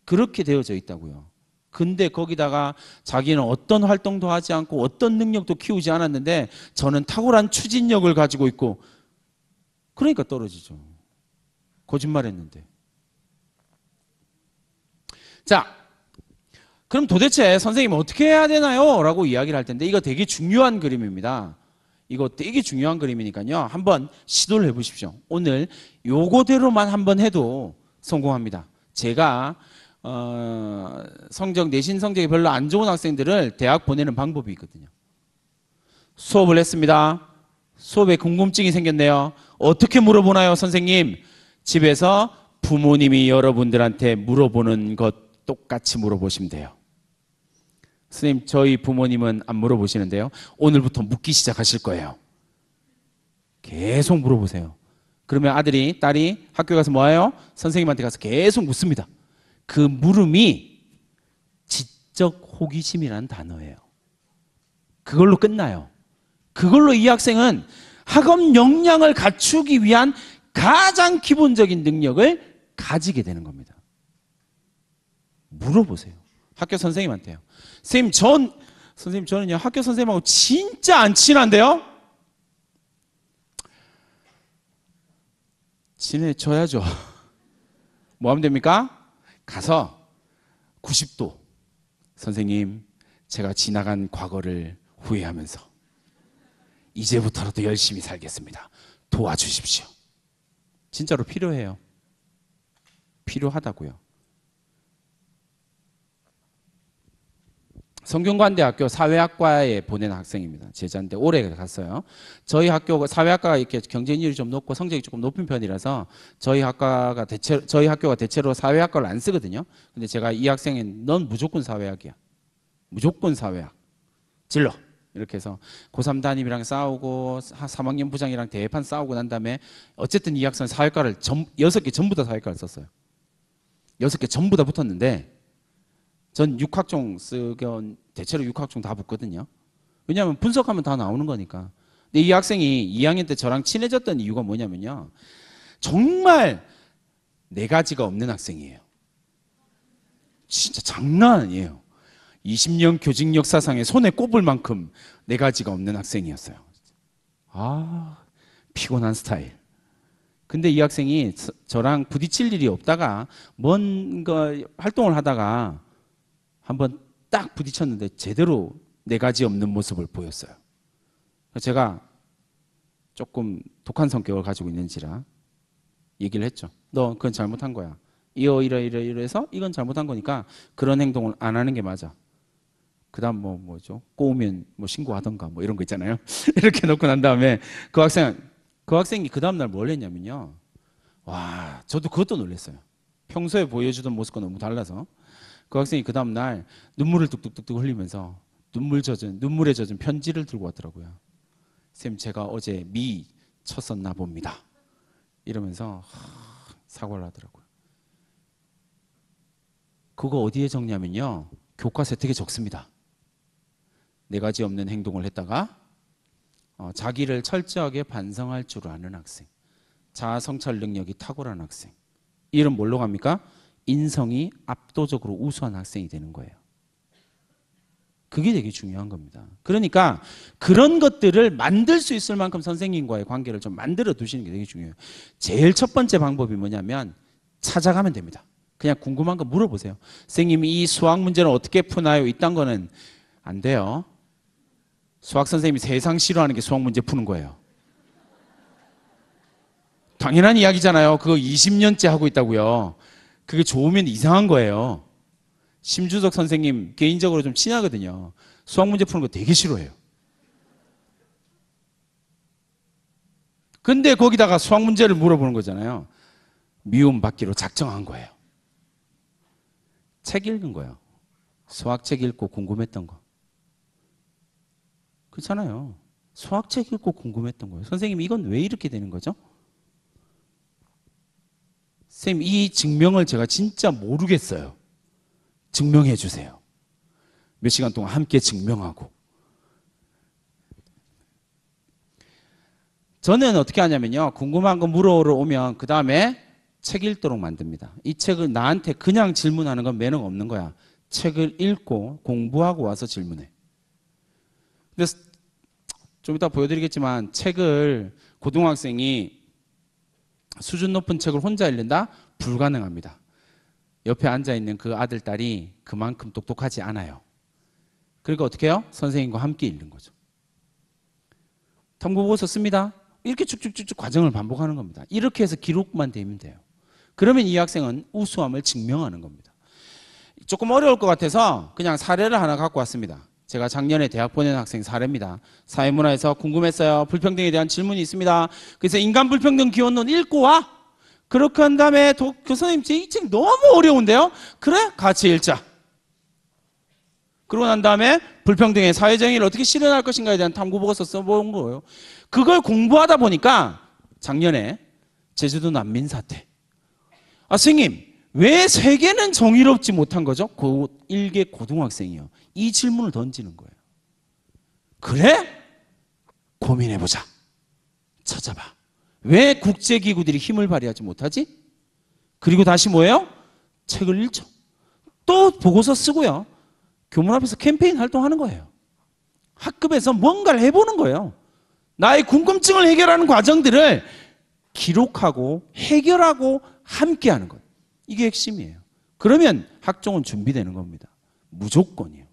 그렇게 되어져 있다고요. 근데 거기다가 자기는 어떤 활동도 하지 않고 어떤 능력도 키우지 않았는데 저는 탁월한 추진력을 가지고 있고 그러니까 떨어지죠. 거짓말했는데. 자, 그럼 도대체 선생님 어떻게 해야 되나요? 라고 이야기를 할 텐데 이거 되게 중요한 그림입니다. 이거 되게 중요한 그림이니까요. 한번 시도를 해보십시오. 오늘 요거대로만 한번 해도 성공합니다. 제가 어, 성적 내신 성적이 별로 안 좋은 학생들을 대학 보내는 방법이 있거든요. 수업을 했습니다. 수업에 궁금증이 생겼네요. 어떻게 물어보나요, 선생님? 집에서 부모님이 여러분들한테 물어보는 것 똑같이 물어보시면 돼요. 선생님, 저희 부모님은 안 물어보시는데요. 오늘부터 묻기 시작하실 거예요. 계속 물어보세요. 그러면 아들이, 딸이 학교 가서 뭐해요? 선생님한테 가서 계속 묻습니다. 그 물음이 지적 호기심이라는 단어예요. 그걸로 끝나요. 그걸로 이 학생은 학업 역량을 갖추기 위한 가장 기본적인 능력을 가지게 되는 겁니다. 물어보세요. 학교 선생님한테요. 선생님, 전, 선생님, 저는요, 학교 선생님하고 진짜 안 친한데요? 친해져야죠. 뭐 하면 됩니까? 가서 90도. 선생님, 제가 지나간 과거를 후회하면서 이제부터라도 열심히 살겠습니다. 도와주십시오. 진짜로 필요해요. 필요하다고요. 성균관대학교 사회학과에 보낸 학생입니다. 제자인데 올해 갔어요. 저희 학교 사회학과가 이렇게 경쟁률이 좀 높고 성적이 조금 높은 편이라서 저희 학과가 대체 저희 학교가 대체로 사회학과를 안 쓰거든요. 근데 제가 이 학생은 넌 무조건 사회학이야. 무조건 사회학. 질러. 이렇게 해서 고3 담임이랑 싸우고 3학년 부장이랑 대판 싸우고 난 다음에 어쨌든 이 학생 사회과를 전, 6개 전부 다 사회과를 썼어요. 6개 전부 다 붙었는데 전 육학종 쓰견 대체로 육학종 다 붙거든요. 왜냐하면 분석하면 다 나오는 거니까. 근데 이 학생이 2학년 때 저랑 친해졌던 이유가 뭐냐면요. 정말 네 가지가 없는 학생이에요. 진짜 장난 아니에요. 20년 교직 역사상에 손에 꼽을 만큼 네 가지가 없는 학생이었어요. 아, 피곤한 스타일. 근데 이 학생이 저랑 부딪힐 일이 없다가 뭔가 활동을 하다가 한번 딱 부딪혔는데 제대로 네 가지 없는 모습을 보였어요. 제가 조금 독한 성격을 가지고 있는지라 얘기를 했죠. 너 그건 잘못한 거야. 이어 이러 이러 이러해서 이건 잘못한 거니까 그런 행동을 안 하는 게 맞아. 그다음 뭐 뭐죠? 꼬우면 뭐 신고하던가 뭐 이런 거 있잖아요. 이렇게 놓고 난 다음에 그 학생 그 학생이 그 다음 날 뭘 했냐면요. 와, 저도 그것도 놀랐어요. 평소에 보여주던 모습과 너무 달라서 그 학생이 그 다음 날 눈물을 뚝뚝뚝뚝 흘리면서 눈물 젖은 눈물에 젖은 편지를 들고 왔더라고요. 쌤 제가 어제 미 쳤었나 봅니다. 이러면서 사과를 하더라고요. 그거 어디에 적냐면요. 교과서 되게 적습니다. 네 가지 없는 행동을 했다가 어, 자기를 철저하게 반성할 줄 아는 학생, 자아 성찰 능력이 탁월한 학생. 이름 뭘로 갑니까? 인성이 압도적으로 우수한 학생이 되는 거예요. 그게 되게 중요한 겁니다. 그러니까 그런 것들을 만들 수 있을 만큼 선생님과의 관계를 좀 만들어 두시는 게 되게 중요해요. 제일 첫 번째 방법이 뭐냐면 찾아가면 됩니다. 그냥 궁금한 거 물어보세요. 선생님, 이 수학 문제는 어떻게 푸나요? 이딴 거는 안 돼요. 수학 선생님이 세상 싫어하는 게 수학 문제 푸는 거예요. 당연한 이야기잖아요. 그거 20년째 하고 있다고요. 그게 좋으면 이상한 거예요. 심준석 선생님 개인적으로 좀 친하거든요. 수학 문제 푸는 거 되게 싫어해요. 근데 거기다가 수학 문제를 물어보는 거잖아요. 미움받기로 작정한 거예요. 책 읽은 거예요. 수학책 읽고 궁금했던 거. 그렇잖아요. 수학책 읽고 궁금했던 거예요. 선생님, 이건 왜 이렇게 되는 거죠? 선생님, 이 증명을 제가 진짜 모르겠어요. 증명해 주세요. 몇 시간 동안 함께 증명하고. 저는 어떻게 하냐면요. 궁금한 거 물어오러 오면 그 다음에 책 읽도록 만듭니다. 이 책을 나한테 그냥 질문하는 건 매너가 없는 거야. 책을 읽고 공부하고 와서 질문해. 근데 좀 이따 보여드리겠지만 책을 고등학생이 수준 높은 책을 혼자 읽는다? 불가능합니다. 옆에 앉아 있는 그 아들, 딸이 그만큼 똑똑하지 않아요. 그러니까 어떻게 해요? 선생님과 함께 읽는 거죠. 탐구보고서 씁니다. 이렇게 쭉쭉쭉쭉 과정을 반복하는 겁니다. 이렇게 해서 기록만 되면 돼요. 그러면 이 학생은 우수함을 증명하는 겁니다. 조금 어려울 것 같아서 그냥 사례를 하나 갖고 왔습니다. 제가 작년에 대학 보낸 학생 사례입니다. 사회문화에서 궁금했어요. 불평등에 대한 질문이 있습니다. 그래서 인간 불평등 기원론 읽고 와. 그렇게 한 다음에 도, 교수님 이 책 너무 어려운데요? 그래? 같이 읽자. 그러고 난 다음에 불평등의 사회정의를 어떻게 실현할 것인가에 대한 탐구 보고서 써본 거예요. 그걸 공부하다 보니까 작년에 제주도 난민 사태. 아, 선생님, 왜 세계는 정의롭지 못한 거죠? 고1개 고등학생이요. 이 질문을 던지는 거예요. 그래? 고민해보자. 찾아봐. 왜 국제기구들이 힘을 발휘하지 못하지? 그리고 다시 뭐예요? 책을 읽죠. 또 보고서 쓰고요. 교문 앞에서 캠페인 활동하는 거예요. 학급에서 뭔가를 해보는 거예요. 나의 궁금증을 해결하는 과정들을 기록하고 해결하고 함께 하는 것. 이게 핵심이에요. 그러면 학종은 준비되는 겁니다. 무조건이에요.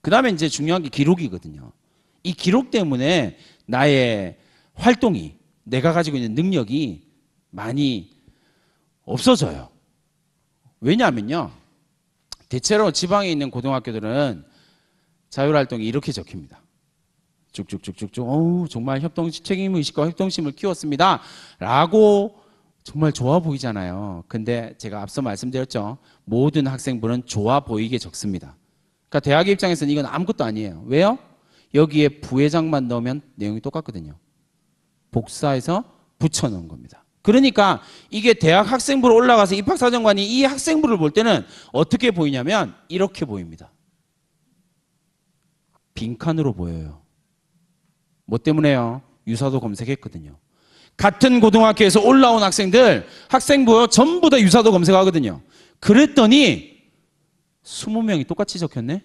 그 다음에 이제 중요한 게 기록이거든요. 이 기록 때문에 나의 활동이, 내가 가지고 있는 능력이 많이 없어져요. 왜냐하면요. 대체로 지방에 있는 고등학교들은 자율활동이 이렇게 적힙니다. 쭉쭉쭉쭉쭉, 어우, 정말 협동, 책임의식과 협동심을 키웠습니다. 라고 정말 좋아 보이잖아요. 근데 제가 앞서 말씀드렸죠. 모든 학생부는 좋아 보이게 적습니다. 그러니까 대학의 입장에서는 이건 아무것도 아니에요. 왜요? 여기에 부회장만 넣으면 내용이 똑같거든요. 복사해서 붙여놓은 겁니다. 그러니까 이게 대학 학생부로 올라가서 입학사정관이 이 학생부를 볼 때는 어떻게 보이냐면 이렇게 보입니다. 빈칸으로 보여요. 뭐 때문에요? 유사도 검색했거든요. 같은 고등학교에서 올라온 학생들 학생부 전부 다 유사도 검색하거든요. 그랬더니 20명이 똑같이 적혔네?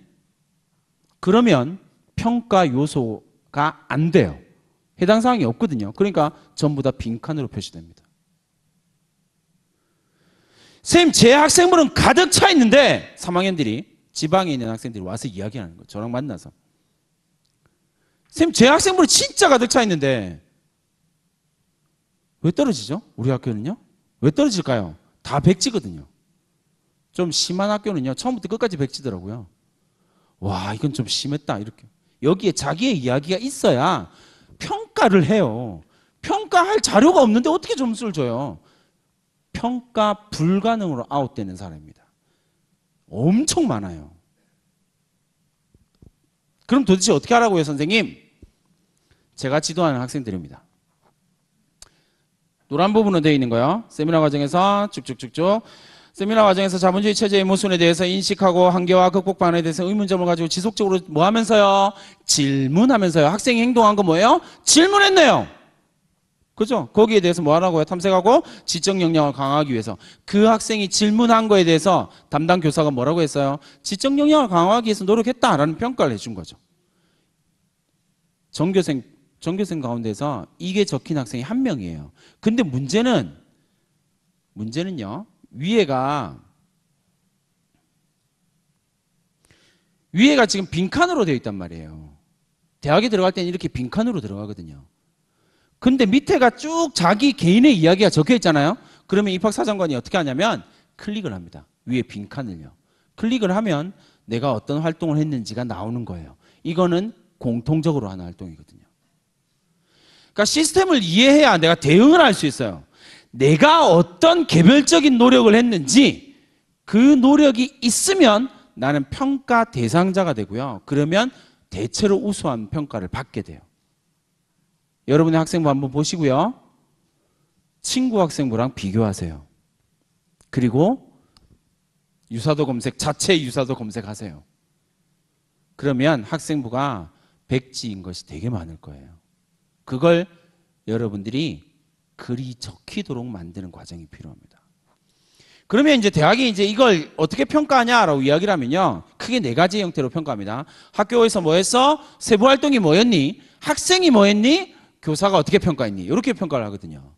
그러면 평가 요소가 안 돼요. 해당 사항이 없거든요. 그러니까 전부 다 빈칸으로 표시됩니다. 선제 학생물은 가득 차 있는데 3학년들이 지방에 있는 학생들이 와서 이야기하는 거예요. 저랑 만나서. 선제 학생물은 진짜 가득 차 있는데 왜 떨어지죠? 우리 학교는요? 왜 떨어질까요? 다 백지거든요. 좀 심한 학교는요, 처음부터 끝까지 백지더라고요. 와, 이건 좀 심했다. 이렇게. 여기에 자기의 이야기가 있어야 평가를 해요. 평가할 자료가 없는데 어떻게 점수를 줘요? 평가 불가능으로 아웃되는 사람입니다. 엄청 많아요. 그럼 도대체 어떻게 하라고요, 선생님? 제가 지도하는 학생들입니다. 노란 부분으로 되어 있는 거요. 세미나 과정에서 쭉쭉쭉쭉. 세미나 과정에서 자본주의 체제의 모순에 대해서 인식하고 한계와 극복 방안에 대해서 의문점을 가지고 지속적으로 뭐 하면서요? 질문하면서요. 학생이 행동한 거 뭐예요? 질문했네요. 그죠? 거기에 대해서 뭐 하라고요? 탐색하고 지적 역량을 강화하기 위해서. 그 학생이 질문한 거에 대해서 담당 교사가 뭐라고 했어요? 지적 역량을 강화하기 위해서 노력했다라는 평가를 해준 거죠. 전교생, 전교생 가운데서 이게 적힌 학생이 한 명이에요. 근데 문제는, 문제는요, 위에가 위에가 지금 빈칸으로 되어 있단 말이에요. 대학에 들어갈 때는 이렇게 빈칸으로 들어가거든요. 근데 밑에가 쭉 자기 개인의 이야기가 적혀 있잖아요. 그러면 입학사정관이 어떻게 하냐면 클릭을 합니다. 위에 빈칸을요. 클릭을 하면 내가 어떤 활동을 했는지가 나오는 거예요. 이거는 공통적으로 하는 활동이거든요. 그러니까 시스템을 이해해야 내가 대응을 할 수 있어요. 내가 어떤 개별적인 노력을 했는지 그 노력이 있으면 나는 평가 대상자가 되고요. 그러면 대체로 우수한 평가를 받게 돼요. 여러분의 학생부 한번 보시고요. 친구 학생부랑 비교하세요. 그리고 유사도 검색, 자체 유사도 검색하세요. 그러면 학생부가 백지인 것이 되게 많을 거예요. 그걸 여러분들이 글이 적히도록 만드는 과정이 필요합니다. 그러면 이제 대학이 이제 이걸 어떻게 평가하냐라고 이야기를 하면요. 크게 네 가지 형태로 평가합니다. 학교에서 뭐 했어? 세부 활동이 뭐였니? 학생이 뭐 했니? 교사가 어떻게 평가했니? 이렇게 평가를 하거든요.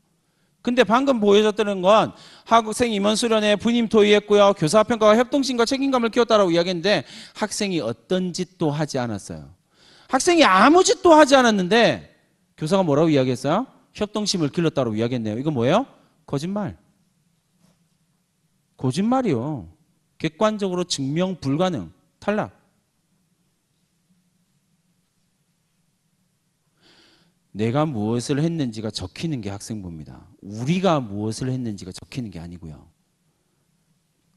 근데 방금 보여줬다건 학생 임원 수련회 부임 토의했고요. 교사 평가와 협동심과 책임감을 키웠다라고 이야기했는데 학생이 어떤 짓도 하지 않았어요. 학생이 아무 짓도 하지 않았는데 교사가 뭐라고 이야기했어요? 협동심을 길렀다고 이야기했네요. 이거 뭐예요? 거짓말. 거짓말이요. 객관적으로 증명 불가능. 탈락. 내가 무엇을 했는지가 적히는 게 학생부입니다. 우리가 무엇을 했는지가 적히는 게 아니고요.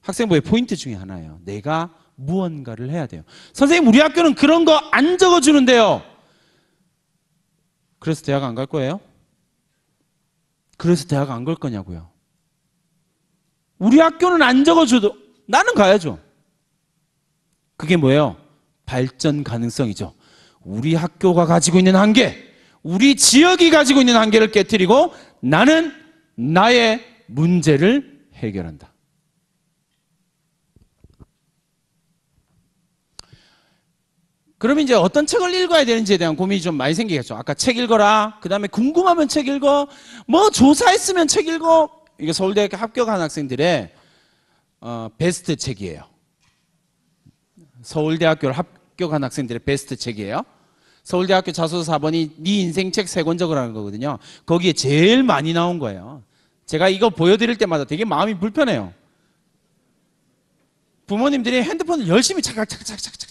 학생부의 포인트 중에 하나예요. 내가 무언가를 해야 돼요. 선생님, 우리 학교는 그런 거 안 적어주는데요. 그래서 대학 안 갈 거예요? 그래서 대학 안 갈 거냐고요. 우리 학교는 안 적어줘도 나는 가야죠. 그게 뭐예요? 발전 가능성이죠. 우리 학교가 가지고 있는 한계, 우리 지역이 가지고 있는 한계를 깨뜨리고 나는 나의 문제를 해결한다. 그러면 이제 어떤 책을 읽어야 되는지에 대한 고민이 좀 많이 생기겠죠. 아까 책 읽어라. 그 다음에 궁금하면 책 읽어. 뭐 조사했으면 책 읽어. 이게 서울대학교 합격한 학생들의 어, 베스트 책이에요. 서울대학교를 합격한 학생들의 베스트 책이에요. 서울대학교 자소서 4번이 네 인생 책 3권 적으라는 거거든요. 거기에 제일 많이 나온 거예요. 제가 이거 보여드릴 때마다 되게 마음이 불편해요. 부모님들이 핸드폰을 열심히 착착착착착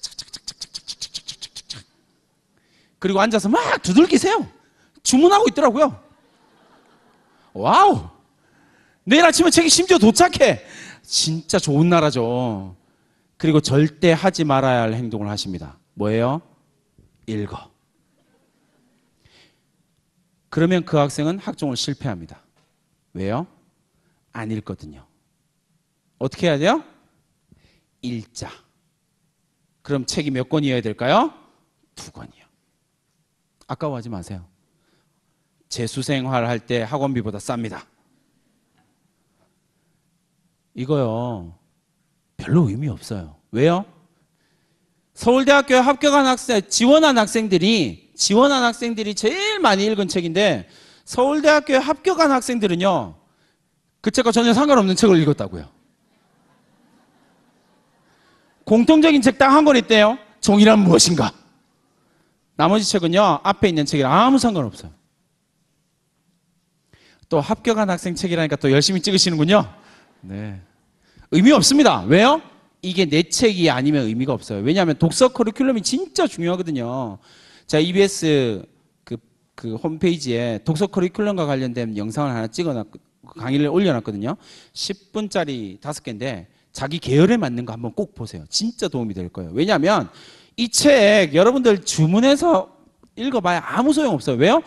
그리고 앉아서 막 두들기세요. 주문하고 있더라고요. 와우! 내일 아침에 책이 심지어 도착해. 진짜 좋은 나라죠. 그리고 절대 하지 말아야 할 행동을 하십니다. 뭐예요? 읽어. 그러면 그 학생은 학종을 실패합니다. 왜요? 안 읽거든요. 어떻게 해야 돼요? 읽자. 그럼 책이 몇 권이어야 될까요? 두 권이요. 아까워하지 마세요. 재수생활 할 때 학원비보다 쌉니다. 이거요. 별로 의미 없어요. 왜요? 서울대학교에 합격한 학생, 지원한 학생들이, 지원한 학생들이 제일 많이 읽은 책인데, 서울대학교에 합격한 학생들은요, 그 책과 전혀 상관없는 책을 읽었다고요. 공통적인 책 딱 한 권 있대요. 종이란 무엇인가? 나머지 책은요, 앞에 있는 책이랑 아무 상관없어요. 또 합격한 학생 책이라니까 또 열심히 찍으시는군요. 네. 의미 없습니다. 왜요? 이게 내 책이 아니면 의미가 없어요. 왜냐하면 독서 커리큘럼이 진짜 중요하거든요. 자, EBS 그, 그 홈페이지에 독서 커리큘럼과 관련된 영상을 하나 찍어놨, 강의를 올려놨거든요. 10분짜리 5개인데 자기 계열에 맞는 거 한번 꼭 보세요. 진짜 도움이 될 거예요. 왜냐하면 이책 여러분들 주문해서 읽어봐야 아무 소용 없어요. 왜요?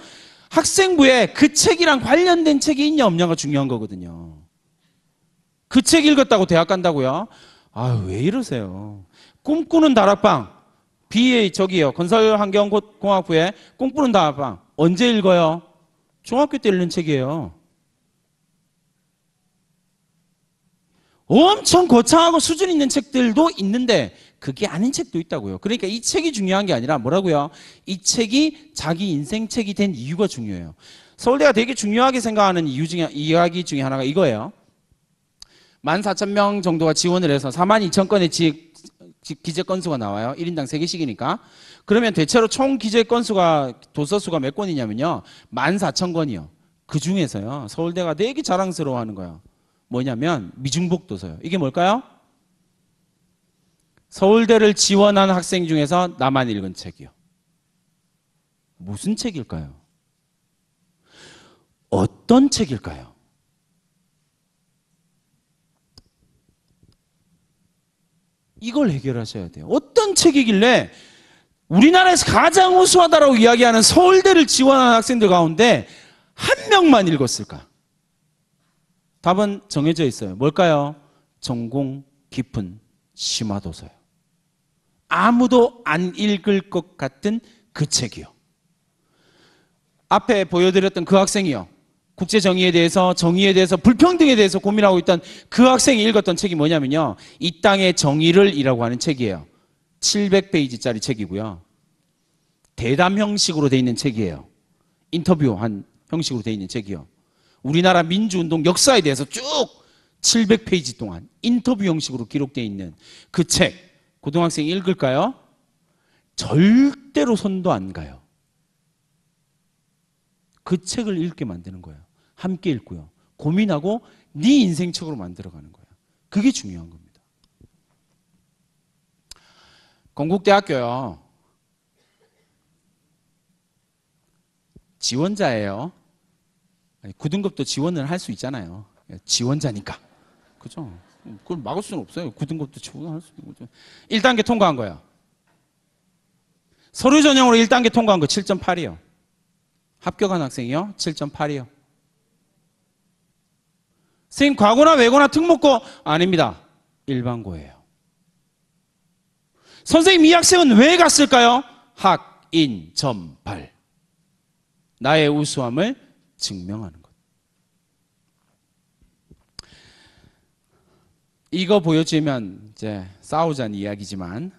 학생부에 그 책이랑 관련된 책이 있냐 없냐가 중요한 거거든요. 그 책 읽었다고 대학 간다고요? 아, 왜 이러세요? 꿈꾸는 다락방. BA 저기요. 건설환경공학부에 꿈꾸는 다락방. 언제 읽어요? 중학교 때 읽는 책이에요. 엄청 거창하고 수준 있는 책들도 있는데 그게 아닌 책도 있다고요. 그러니까 이 책이 중요한 게 아니라 뭐라고요? 이 책이 자기 인생 책이 된 이유가 중요해요. 서울대가 되게 중요하게 생각하는 이유 중에 이야기 중에 하나가 이거예요. 만 사천 명 정도가 지원을 해서 사만 이천 건의 직, 직, 기재 건수가 나와요. 1인당 세개씩이니까 그러면 대체로 총 기재 건수가 도서 수가 몇 권이냐면요. 만 사천 0건이요그 중에서요. 서울대가 되게 자랑스러워하는 거예요. 뭐냐면 미중복 도서요. 이게 뭘까요? 서울대를 지원한 학생 중에서 나만 읽은 책이요. 무슨 책일까요? 어떤 책일까요? 이걸 해결하셔야 돼요. 어떤 책이길래 우리나라에서 가장 우수하다라고 이야기하는 서울대를 지원하 학생들 가운데 한 명만 읽었을까? 답은 정해져 있어요. 뭘까요? 전공 깊은 심화도서요. 아무도 안 읽을 것 같은 그 책이요. 앞에 보여드렸던 그 학생이요. 국제 정의에 대해서 정의에 대해서 불평등에 대해서 고민하고 있던 그 학생이 읽었던 책이 뭐냐면요. 이 땅의 정의를이라고 하는 책이에요. 700페이지짜리 책이고요. 대담 형식으로 돼 있는 책이에요. 인터뷰한 형식으로 돼 있는 책이요. 우리나라 민주운동 역사에 대해서 쭉 700페이지 동안 인터뷰 형식으로 기록돼 있는 그 책. 고등학생 읽을까요? 절대로 손도 안 가요. 그 책을 읽게 만드는 거예요. 함께 읽고요. 고민하고 네 인생책으로 만들어가는 거예요. 그게 중요한 겁니다. 건국대학교요. 지원자예요. 고등급도 지원을 할 수 있잖아요. 예, 지원자니까. 그죠? 음, 그걸 막을 수는 없어요. 굳은 것도 치고는 수 있는 거죠. 1단계 통과한 거야. 서류 전형으로 1단계 통과한 거 7.8이요. 합격한 학생이요. 7.8이요. 선생님 과거나 외고나 특목고 아닙니다. 일반고예요. 선생님 이 학생은 왜 갔을까요? 학인 전발. 나의 우수함을 증명하는 이거 보여주면 이제 싸우자는 이야기지만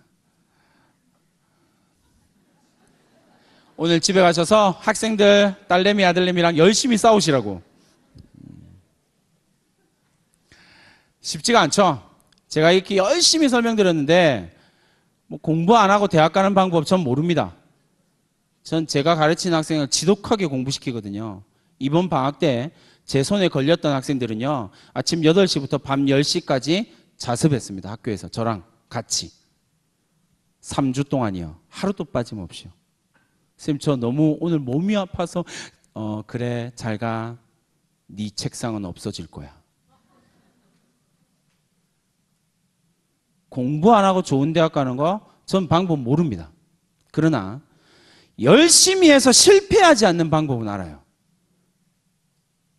오늘 집에 가셔서 학생들 딸내미 아들내미랑 열심히 싸우시라고 쉽지가 않죠. 제가 이렇게 열심히 설명드렸는데 뭐 공부 안 하고 대학 가는 방법 전 모릅니다. 전 제가 가르치는 학생을 지독하게 공부시키거든요. 이번 방학 때제 손에 걸렸던 학생들은요, 아침 8시부터 밤 10시까지 자습했습니다. 학교에서. 저랑 같이. 3주 동안이요. 하루도 빠짐없이요. 선생님, 저 너무 오늘 몸이 아파서, 어, 그래, 잘 가. 네 책상은 없어질 거야. 공부 안 하고 좋은 대학 가는 거, 전 방법 모릅니다. 그러나, 열심히 해서 실패하지 않는 방법은 알아요.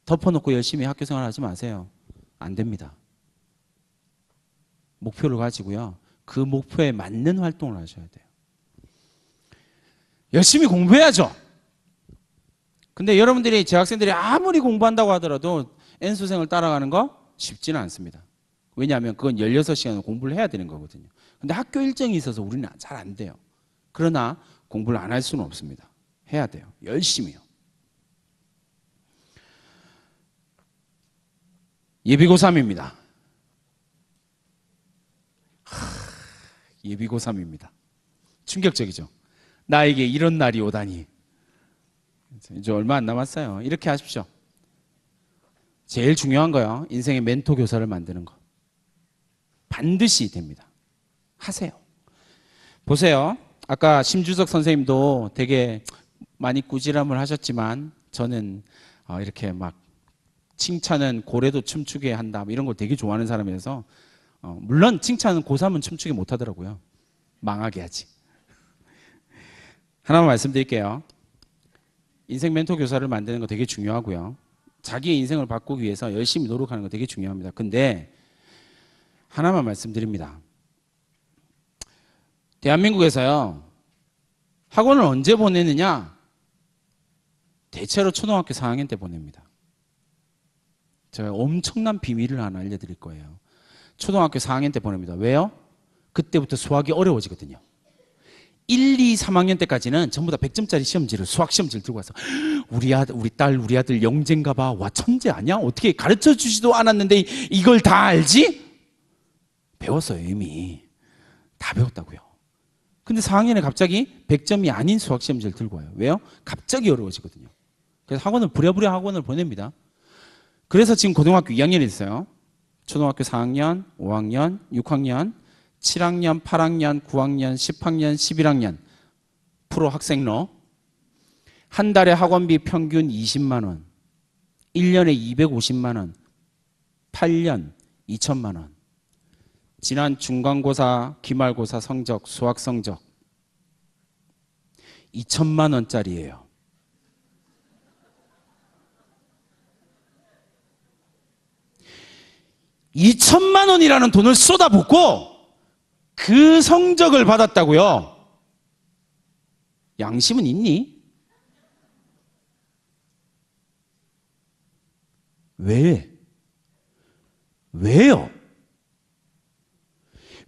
덮어놓고 열심히 학교 생활하지 마세요. 안 됩니다. 목표를 가지고요. 그 목표에 맞는 활동을 하셔야 돼요. 열심히 공부해야죠. 근데 여러분들이 제 학생들이 아무리 공부한다고 하더라도 N수생을 따라가는 거 쉽지는 않습니다. 왜냐하면 그건 16시간 을 공부를 해야 되는 거거든요. 근데 학교 일정이 있어서 우리는 잘 안 돼요. 그러나 공부를 안 할 수는 없습니다. 해야 돼요. 열심히요. 예비고3입니다. 예비고3입니다. 충격적이죠. 나에게 이런 날이 오다니. 이제 얼마 안 남았어요. 이렇게 하십시오. 제일 중요한 거요. 인생의 멘토 교사를 만드는 거. 반드시 됩니다. 하세요. 보세요. 아까 심주석 선생님도 되게 많이 꾸지람을 하셨지만 저는 어, 이렇게 막 칭찬은 고래도 춤추게 한다. 뭐 이런 걸 되게 좋아하는 사람이라서 어, 물론 칭찬은 고3은 춤추게 못 하더라고요. 망하게 하지. 하나만 말씀드릴게요. 인생 멘토 교사를 만드는 거 되게 중요하고요. 자기의 인생을 바꾸기 위해서 열심히 노력하는 거 되게 중요합니다. 근데 하나만 말씀드립니다. 대한민국에서요. 학원을 언제 보내느냐? 대체로 초등학교 4학년 때 보냅니다. 제가 엄청난 비밀을 하나 알려드릴 거예요. 초등학교 4학년 때 보냅니다. 왜요? 그때부터 수학이 어려워지거든요. 1, 2, 3학년 때까지는 전부 다 100점짜리 시험지를 수학 시험지를 들고 와서 우리 아들, 우리 딸, 우리 아들 영재인가 봐. 와 천재 아니야? 어떻게 가르쳐 주지도 않았는데 이걸 다 알지? 배웠어요 이미 다 배웠다고요. 근데 4학년에 갑자기 100점이 아닌 수학 시험지를 들고 와요. 왜요? 갑자기 어려워지거든요. 그래서 학원을 부랴부랴 학원을 보냅니다. 그래서 지금 고등학교 2학년이 됐어요. 초등학교 4학년, 5학년, 6학년, 7학년, 8학년, 9학년, 10학년, 11학년 프로 학생로 한 달에 학원비 평균 20만 원, 1년에 250만 원, 8년 2천만 원. 지난 중간고사, 기말고사 성적, 수학 성적 2천만 원짜리예요. 2천만 원이라는 돈을 쏟아붓고 그 성적을 받았다고요. 양심은 있니? 왜? 왜요?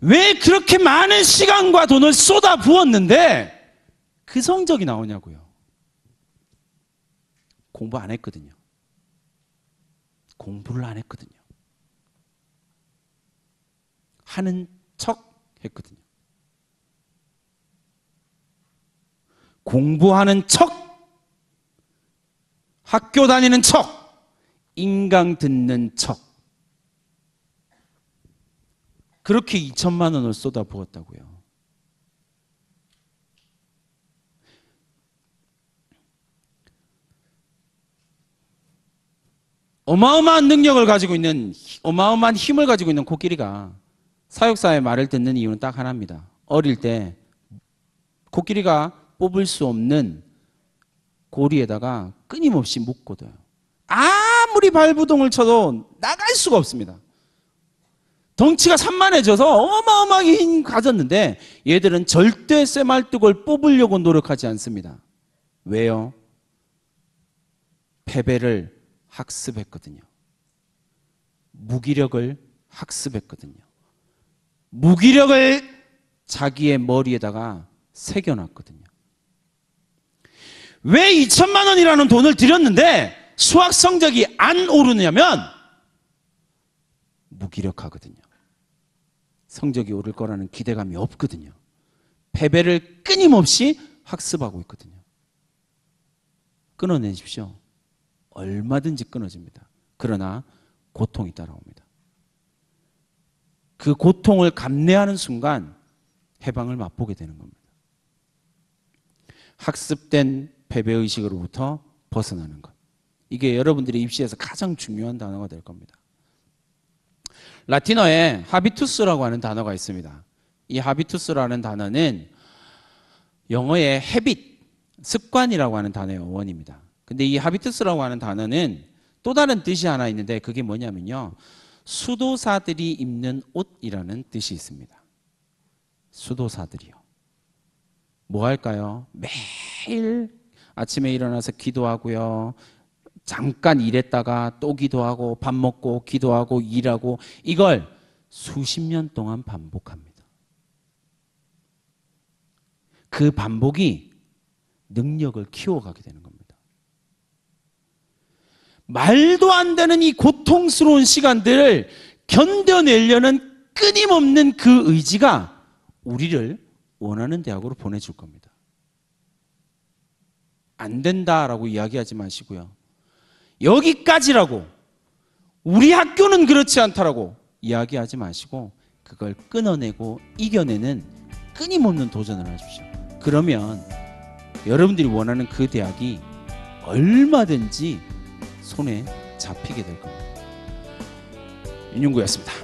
왜 그렇게 많은 시간과 돈을 쏟아 부었는데 그 성적이 나오냐고요. 공부 안 했거든요. 공부를 안 했거든요. 하는 척 했거든요. 공부하는 척, 학교 다니는 척, 인강 듣는 척. 그렇게 2천만 원을 쏟아부었다고요. 어마어마한 능력을 가지고 있는 어마어마한 힘을 가지고 있는 코끼리가 사육사의 말을 듣는 이유는 딱 하나입니다. 어릴 때 코끼리가 뽑을 수 없는 고리에다가 끊임없이 묶고둬요. 아무리 발부동을 쳐도 나갈 수가 없습니다. 덩치가 산만해져서 어마어마하게 힘 가졌는데 얘들은 절대 쇠말뚝을 뽑으려고 노력하지 않습니다. 왜요? 패배를 학습했거든요. 무기력을 학습했거든요. 무기력을 자기의 머리에다가 새겨놨거든요. 왜 2천만 원이라는 돈을 들였는데 수학 성적이 안 오르냐면 무기력하거든요. 성적이 오를 거라는 기대감이 없거든요. 패배를 끊임없이 학습하고 있거든요. 끊어내십시오. 얼마든지 끊어집니다. 그러나 고통이 따라옵니다. 그 고통을 감내하는 순간 해방을 맛보게 되는 겁니다. 학습된 패배의식으로부터 벗어나는 것. 이게 여러분들이 입시에서 가장 중요한 단어가 될 겁니다. 라틴어에 하비투스라고 하는 단어가 있습니다. 이 하비투스라는 단어는 영어의 헤빗, 습관이라고 하는 단어의 어원입니다. 근데 이 하비투스라고 하는 단어는 또 다른 뜻이 하나 있는데 그게 뭐냐면요. 수도사들이 입는 옷이라는 뜻이 있습니다. 수도사들이요. 뭐 할까요? 매일 아침에 일어나서 기도하고요. 잠깐 일했다가 또 기도하고 밥 먹고 기도하고 일하고 이걸 수십 년 동안 반복합니다. 그 반복이 능력을 키워가게 되는 거예요. 말도 안 되는 이 고통스러운 시간들을 견뎌내려는 끊임없는 그 의지가 우리를 원하는 대학으로 보내줄 겁니다. 안 된다라고 이야기하지 마시고요. 여기까지라고 우리 학교는 그렇지 않다라고 이야기하지 마시고 그걸 끊어내고 이겨내는 끊임없는 도전을 하십시오. 그러면 여러분들이 원하는 그 대학이 얼마든지 손에 잡히게 될 겁니다. 윤영구였습니다.